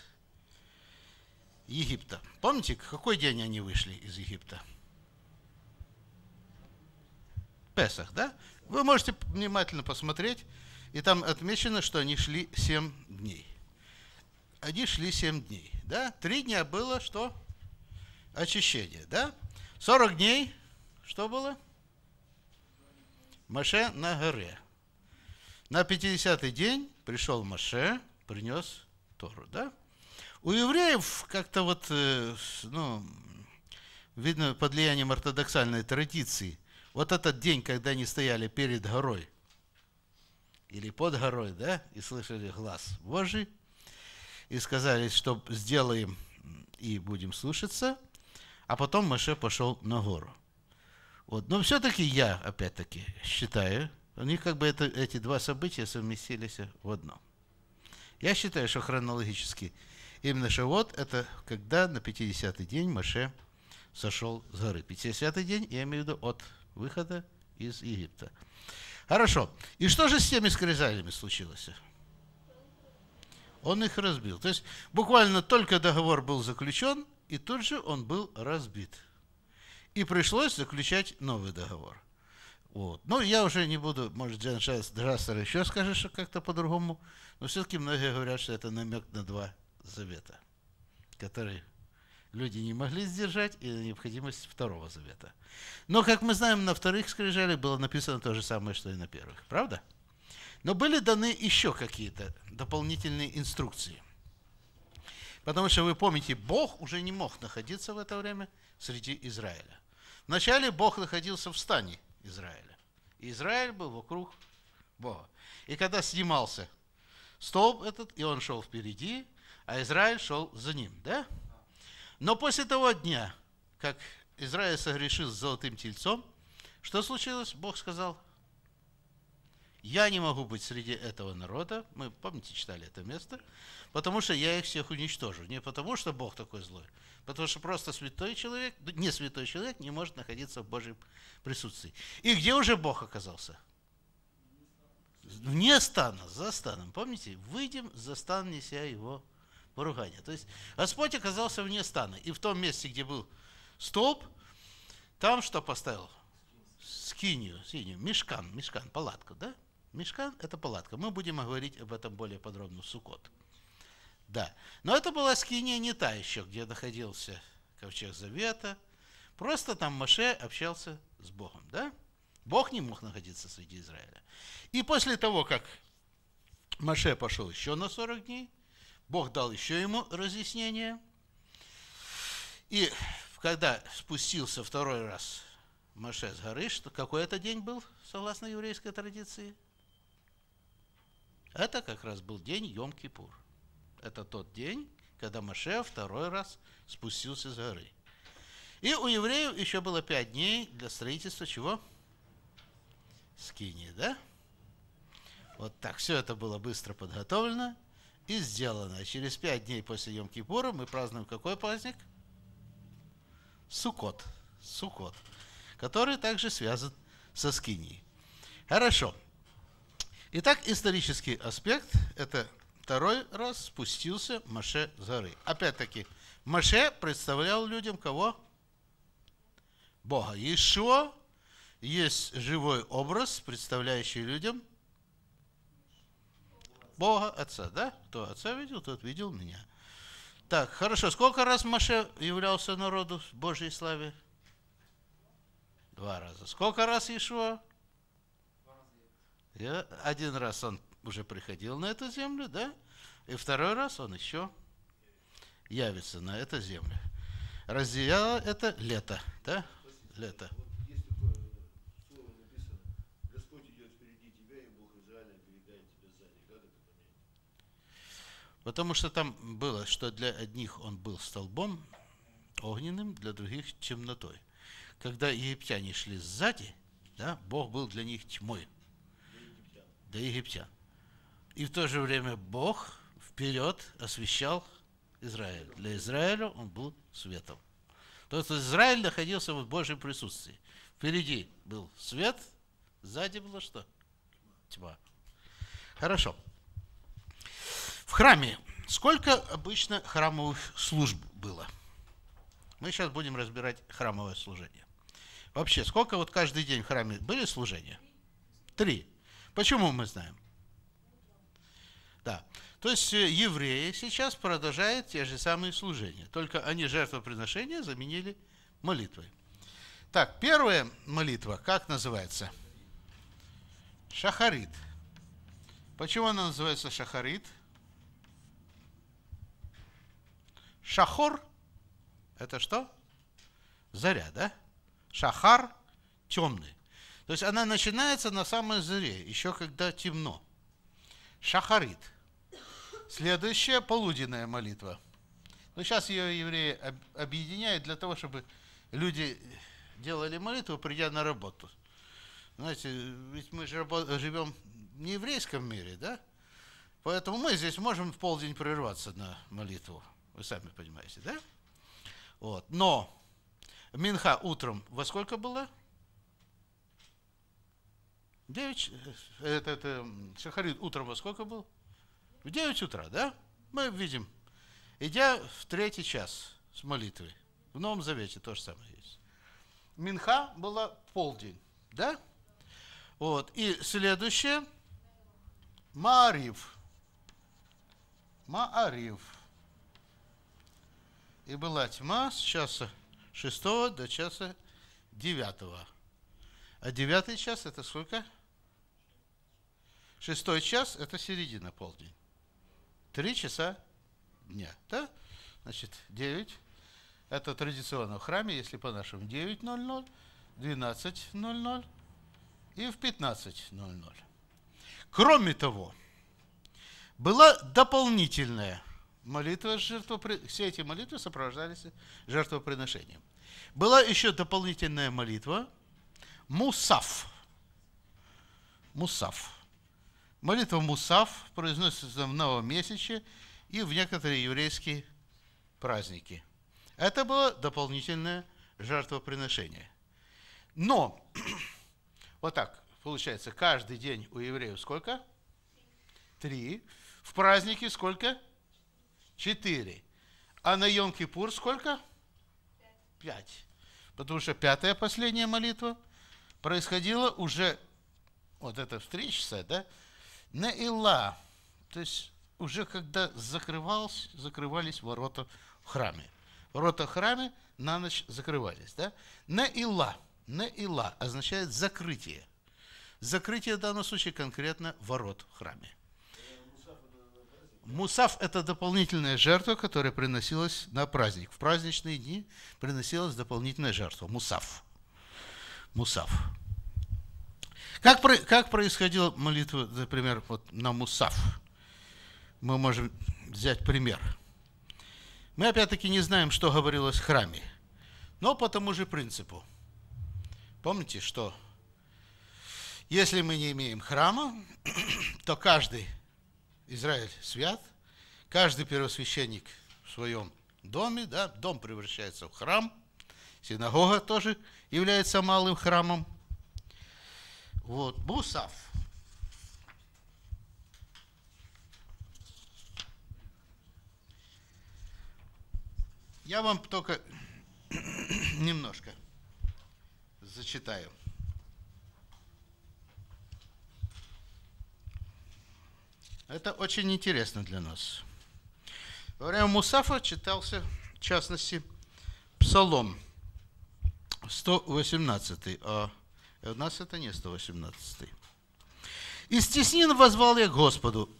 Египта. Помните, какой день они вышли из Египта? Песах, да? Вы можете внимательно посмотреть, и там отмечено, что они шли 7 дней. Они шли 7 дней, да? Три дня было что? Очищение, да? 40 дней что было? Маше на горе. На 50-й день пришел Маше, принес Тору, да? У евреев как-то вот, э, ну, видно, под влиянием ортодоксальной традиции, вот этот день, когда они стояли перед горой или под горой, да, и слышали глаз Божий, и сказали, что сделаем и будем слушаться, а потом Маше пошел на гору. Вот. Но все-таки я, опять-таки, считаю, у них как бы это, эти два события совместились в одно. Я считаю, что хронологически именно Шавот – это когда на 50-й день Маше сошел с горы. 50-й день, я имею в виду от выхода из Египта. Хорошо. И что же с теми скрижалями случилось? Он их разбил. То есть буквально только договор был заключен, и тут же он был разбит. И пришлось заключать новый договор. Вот. Ну, я уже не буду, может, Джен Джассер еще скажет, что как-то по-другому, но все-таки многие говорят, что это намек на два завета, которые люди не могли сдержать и необходимость второго завета. Но, как мы знаем, на вторых скрижалях было написано то же самое, что и на первых. Правда? Но были даны еще какие-то дополнительные инструкции. Потому что, вы помните, Бог уже не мог находиться в это время среди Израиля. Вначале Бог находился в стане Израиля. И Израиль был вокруг Бога. И когда снимался столб этот, и он шел впереди, а Израиль шел за ним, да? Да. Но после того дня, как Израиль согрешил с золотым тельцом, что случилось? Бог сказал, я не могу быть среди этого народа, мы, помните, читали это место, потому что я их всех уничтожу. Не потому что Бог такой злой, потому что просто святой человек, не святой человек не может находиться в Божьем присутствии. И где уже Бог оказался? Вне стана, за станом. Помните? Выйдем за стан, неся его поругания. То есть Господь оказался вне стана. И в том месте, где был столб, там что поставил? Скинию, скинию, мешкан, мешкан, палатку, да? Мешкан – это палатка. Мы будем говорить об этом более подробно в Суккот. Да. Но это была скиния не та еще, где находился Ковчег Завета. Просто там Маше общался с Богом, да? Бог не мог находиться среди Израиля. И после того, как Маше пошел еще на 40 дней, Бог дал еще ему разъяснение. И когда спустился второй раз Маше с горы, что какой это день был, согласно еврейской традиции? Это как раз был день Йом-Кипур. Это тот день, когда Маше второй раз спустился с горы. И у евреев еще было пять дней для строительства чего? Скинии, да? Вот так все это было быстро подготовлено и сделано. Через пять дней после Йом-Кипура мы празднуем какой праздник? Сукот. Сукот. Который также связан со Скинией. Хорошо. Итак, исторический аспект – это второй раз спустился Маше с горы. Опять-таки, Маше представлял людям кого? Бога. еще есть живой образ, представляющий людям Бога Отца, да? Кто Отца видел, тот видел меня. Так, хорошо. Сколько раз Маше являлся народу в Божьей славе? Два раза. Сколько раз Ишуа? Я, один раз он уже приходил на эту землю, да? И второй раз он еще явится на эту землю. Разделяло это лето, да? Лето. Потому что там было, что для одних он был столбом огненным, для других темнотой. Когда египтяне шли сзади, да, Бог был для них тьмой. Для египтян. И в то же время Бог вперед освещал Израиль. Для Израиля он был светом. То есть Израиль находился в Божьем присутствии. Впереди был свет, сзади было что? Тьма. Хорошо. В храме сколько обычно храмовых служб было? Мы сейчас будем разбирать храмовое служение. Вообще, сколько вот каждый день в храме были служения? Три. Почему мы знаем? Да. То есть э, евреи сейчас продолжают те же самые служения, только они жертвоприношения заменили молитвой. Так, первая молитва, как называется? Шахарит. Почему она называется шахарит? Шахарит. Шахор – это что? Заря, да? Шахар – темный. То есть она начинается на самой заре, еще когда темно. Шахарит. Следующая – полуденная молитва. Но сейчас ее евреи объединяют для того, чтобы люди делали молитву, придя на работу. Знаете, ведь мы же живем в еврейском мире, да? Поэтому мы здесь можем в полдень прерваться на молитву. Вы сами понимаете, да? Вот. Но Минха утром во сколько было? 9, э, это, это Шахарит утром во сколько был? В 9 утра, да? Мы видим, идя в третий час с молитвы, в Новом Завете то же самое есть. Минха была полдень, да? Вот, и следующее, Маарив. Маарив и была тьма с часа 6 до часа 9. А 9 час это сколько? Шестой час – это середина полдень. Три часа дня. Да? Значит, 9. Это традиционно в храме, если по-нашему 9.00, 12.00 и в 15.00. Кроме того, была дополнительная Молитва жертвопри... Все эти молитвы сопровождались жертвоприношением. Была еще дополнительная молитва Мусаф. Мусаф. Молитва Мусаф произносится в новомесяче и в некоторые еврейские праздники. Это было дополнительное жертвоприношение. Но, вот так, получается, каждый день у евреев сколько? Три. В праздники сколько? Четыре. А на Йом-Кипур сколько? Пять. Потому что пятая последняя молитва происходила уже, вот это в три часа, да? На Илла. То есть уже когда закрывался, закрывались ворота в храме. Ворота в храме на ночь закрывались, да? На Илла. На Илла означает закрытие. Закрытие в данном случае конкретно ворот в храме. Мусав – это дополнительная жертва, которая приносилась на праздник. В праздничные дни приносилась дополнительная жертва – мусав. Мусав. Как, как происходила молитва, например, вот на мусав? Мы можем взять пример. Мы опять-таки не знаем, что говорилось в храме, но по тому же принципу. Помните, что если мы не имеем храма, то каждый – Израиль свят, каждый первосвященник в своем доме, да, дом превращается в храм, синагога тоже является малым храмом. Вот, Мусав. Я вам только немножко зачитаю. Это очень интересно для нас. Во время Мусафа читался, в частности, Псалом 118, а у э, нас это не 118. «Из теснин возвал я к Господу,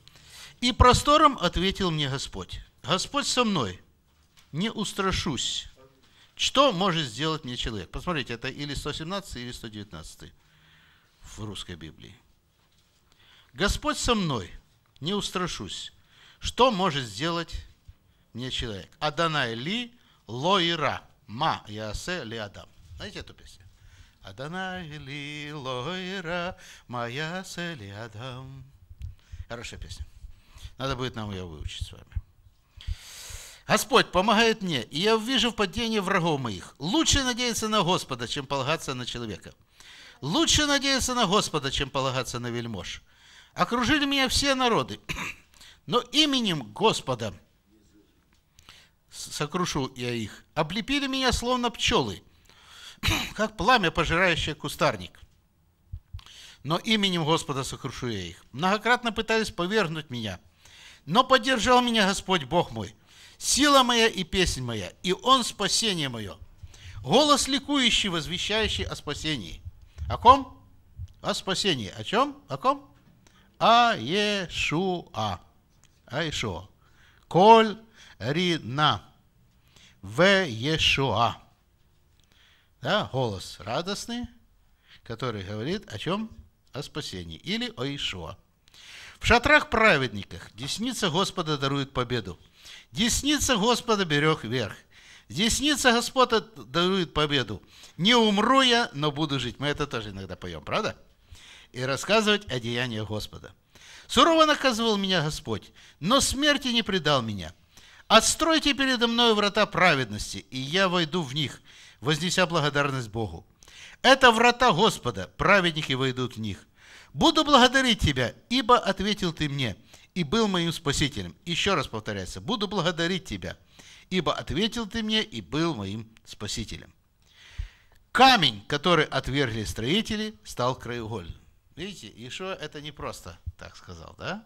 и простором ответил мне Господь. Господь со мной, не устрашусь. Что может сделать мне человек? Посмотрите, это или 117, или 119 в русской Библии. Господь со мной – не устрашусь. Что может сделать мне человек? Адонай ли лоира ма ясе ли адам. Знаете эту песню? Адонай ли лоира ма ясе ли адам. Хорошая песня. Надо будет нам ее выучить с вами. Господь помогает мне, и я вижу в падении врагов моих. Лучше надеяться на Господа, чем полагаться на человека. Лучше надеяться на Господа, чем полагаться на вельмож окружили меня все народы, но именем Господа сокрушу я их, облепили меня словно пчелы, как пламя, пожирающее кустарник. Но именем Господа сокрушу я их. Многократно пытались повергнуть меня, но поддержал меня Господь Бог мой, сила моя и песнь моя, и Он спасение мое. Голос ликующий, возвещающий о спасении. О ком? О спасении. О чем? О ком? Аешуа. Аешуа. Коль рина. В Ешуа. Да, голос радостный, который говорит о чем? О спасении. Или о Ишуа. В шатрах праведниках десница Господа дарует победу. Десница Господа берег вверх. Десница Господа дарует победу. Не умру я, но буду жить. Мы это тоже иногда поем, правда? и рассказывать о деяниях Господа. Сурово наказывал меня Господь, но смерти не предал меня. Отстройте передо мною врата праведности, и я войду в них, вознеся благодарность Богу. Это врата Господа, праведники войдут в них. Буду благодарить Тебя, ибо ответил Ты мне, и был моим спасителем. Еще раз повторяется, буду благодарить Тебя, ибо ответил Ты мне, и был моим спасителем. Камень, который отвергли строители, стал краеугольным. Видите, Ишуа это не просто так сказал, да?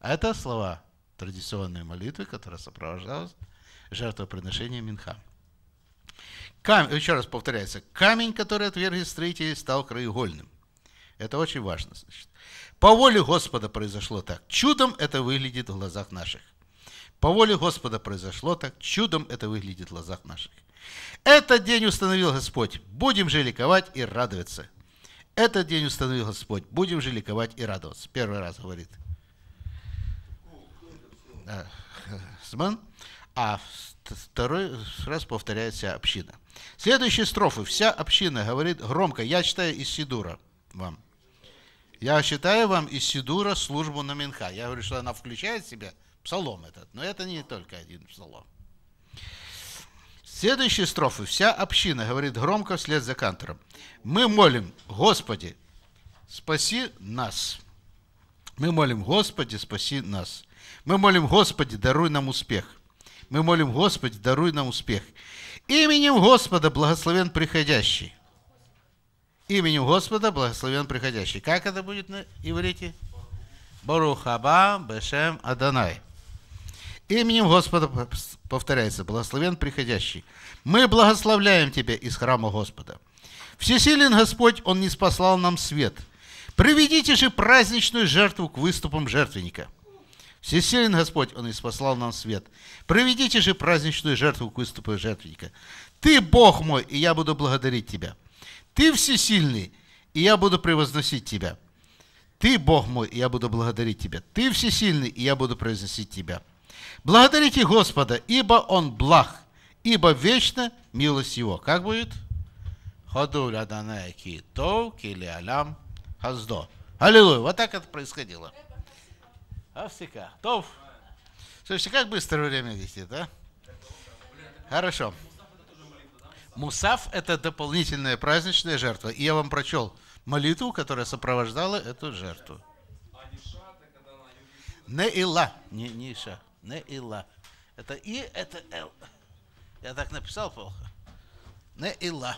А это слова традиционной молитвы, которая сопровождалась жертвоприношением Минха. Кам... Еще раз повторяется, камень, который отвергли строители, стал краеугольным. Это очень важно. Значит. По воле Господа произошло так. Чудом это выглядит в глазах наших. По воле Господа произошло так. Чудом это выглядит в глазах наших. Этот день установил Господь. Будем же ликовать и радоваться. Этот день установил Господь, будем же ликовать и радоваться. Первый раз говорит Смен, э, а второй раз повторяется община. Следующие строфы. Вся община говорит громко. Я читаю из Сидура вам. Я считаю вам из Сидура службу на Минха. Я говорю, что она включает в себя псалом этот. Но это не только один псалом. Следующие строфы. Вся община говорит громко вслед за кантором. Мы молим, Господи, спаси нас. Мы молим, Господи, спаси нас. Мы молим, Господи, даруй нам успех. Мы молим, Господи, даруй нам успех. Именем Господа благословен приходящий. Именем Господа благословен приходящий. Как это будет на иврите? Барухаба Бешем Аданай. Именем Господа повторяется, благословен приходящий. Мы благословляем Тебя из храма Господа. Всесилен Господь, Он не спасал нам свет. Приведите же праздничную жертву к выступам жертвенника. Всесилен Господь, Он не спасал нам свет. Приведите же праздничную жертву к выступу жертвенника. Ты Бог мой, и я буду благодарить Тебя. Ты всесильный, и я буду превозносить Тебя. Ты Бог мой, и я буду благодарить Тебя. Ты всесильный, и я буду превозносить Тебя. Благодарите Господа, ибо Он благ, ибо вечно милость Его. Как будет? Ходуля даная китов алям хаздо. Аллилуйя. Вот так это происходило. А в стихах. Тов. Слушайте, как быстро время летит, а? Хорошо. Мусав – это дополнительная праздничная жертва. И я вам прочел молитву, которая сопровождала эту жертву. Не Неила, не Ниша. Неила. Это И, это Л. Я так написал плохо. Неила.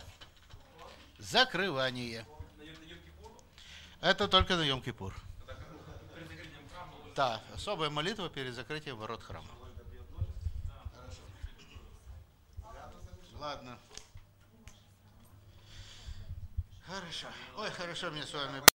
Закрывание. Это только на Йом-Кипур. Да, особая молитва перед закрытием ворот храма. Ладно. Хорошо. Ой, хорошо мне с вами.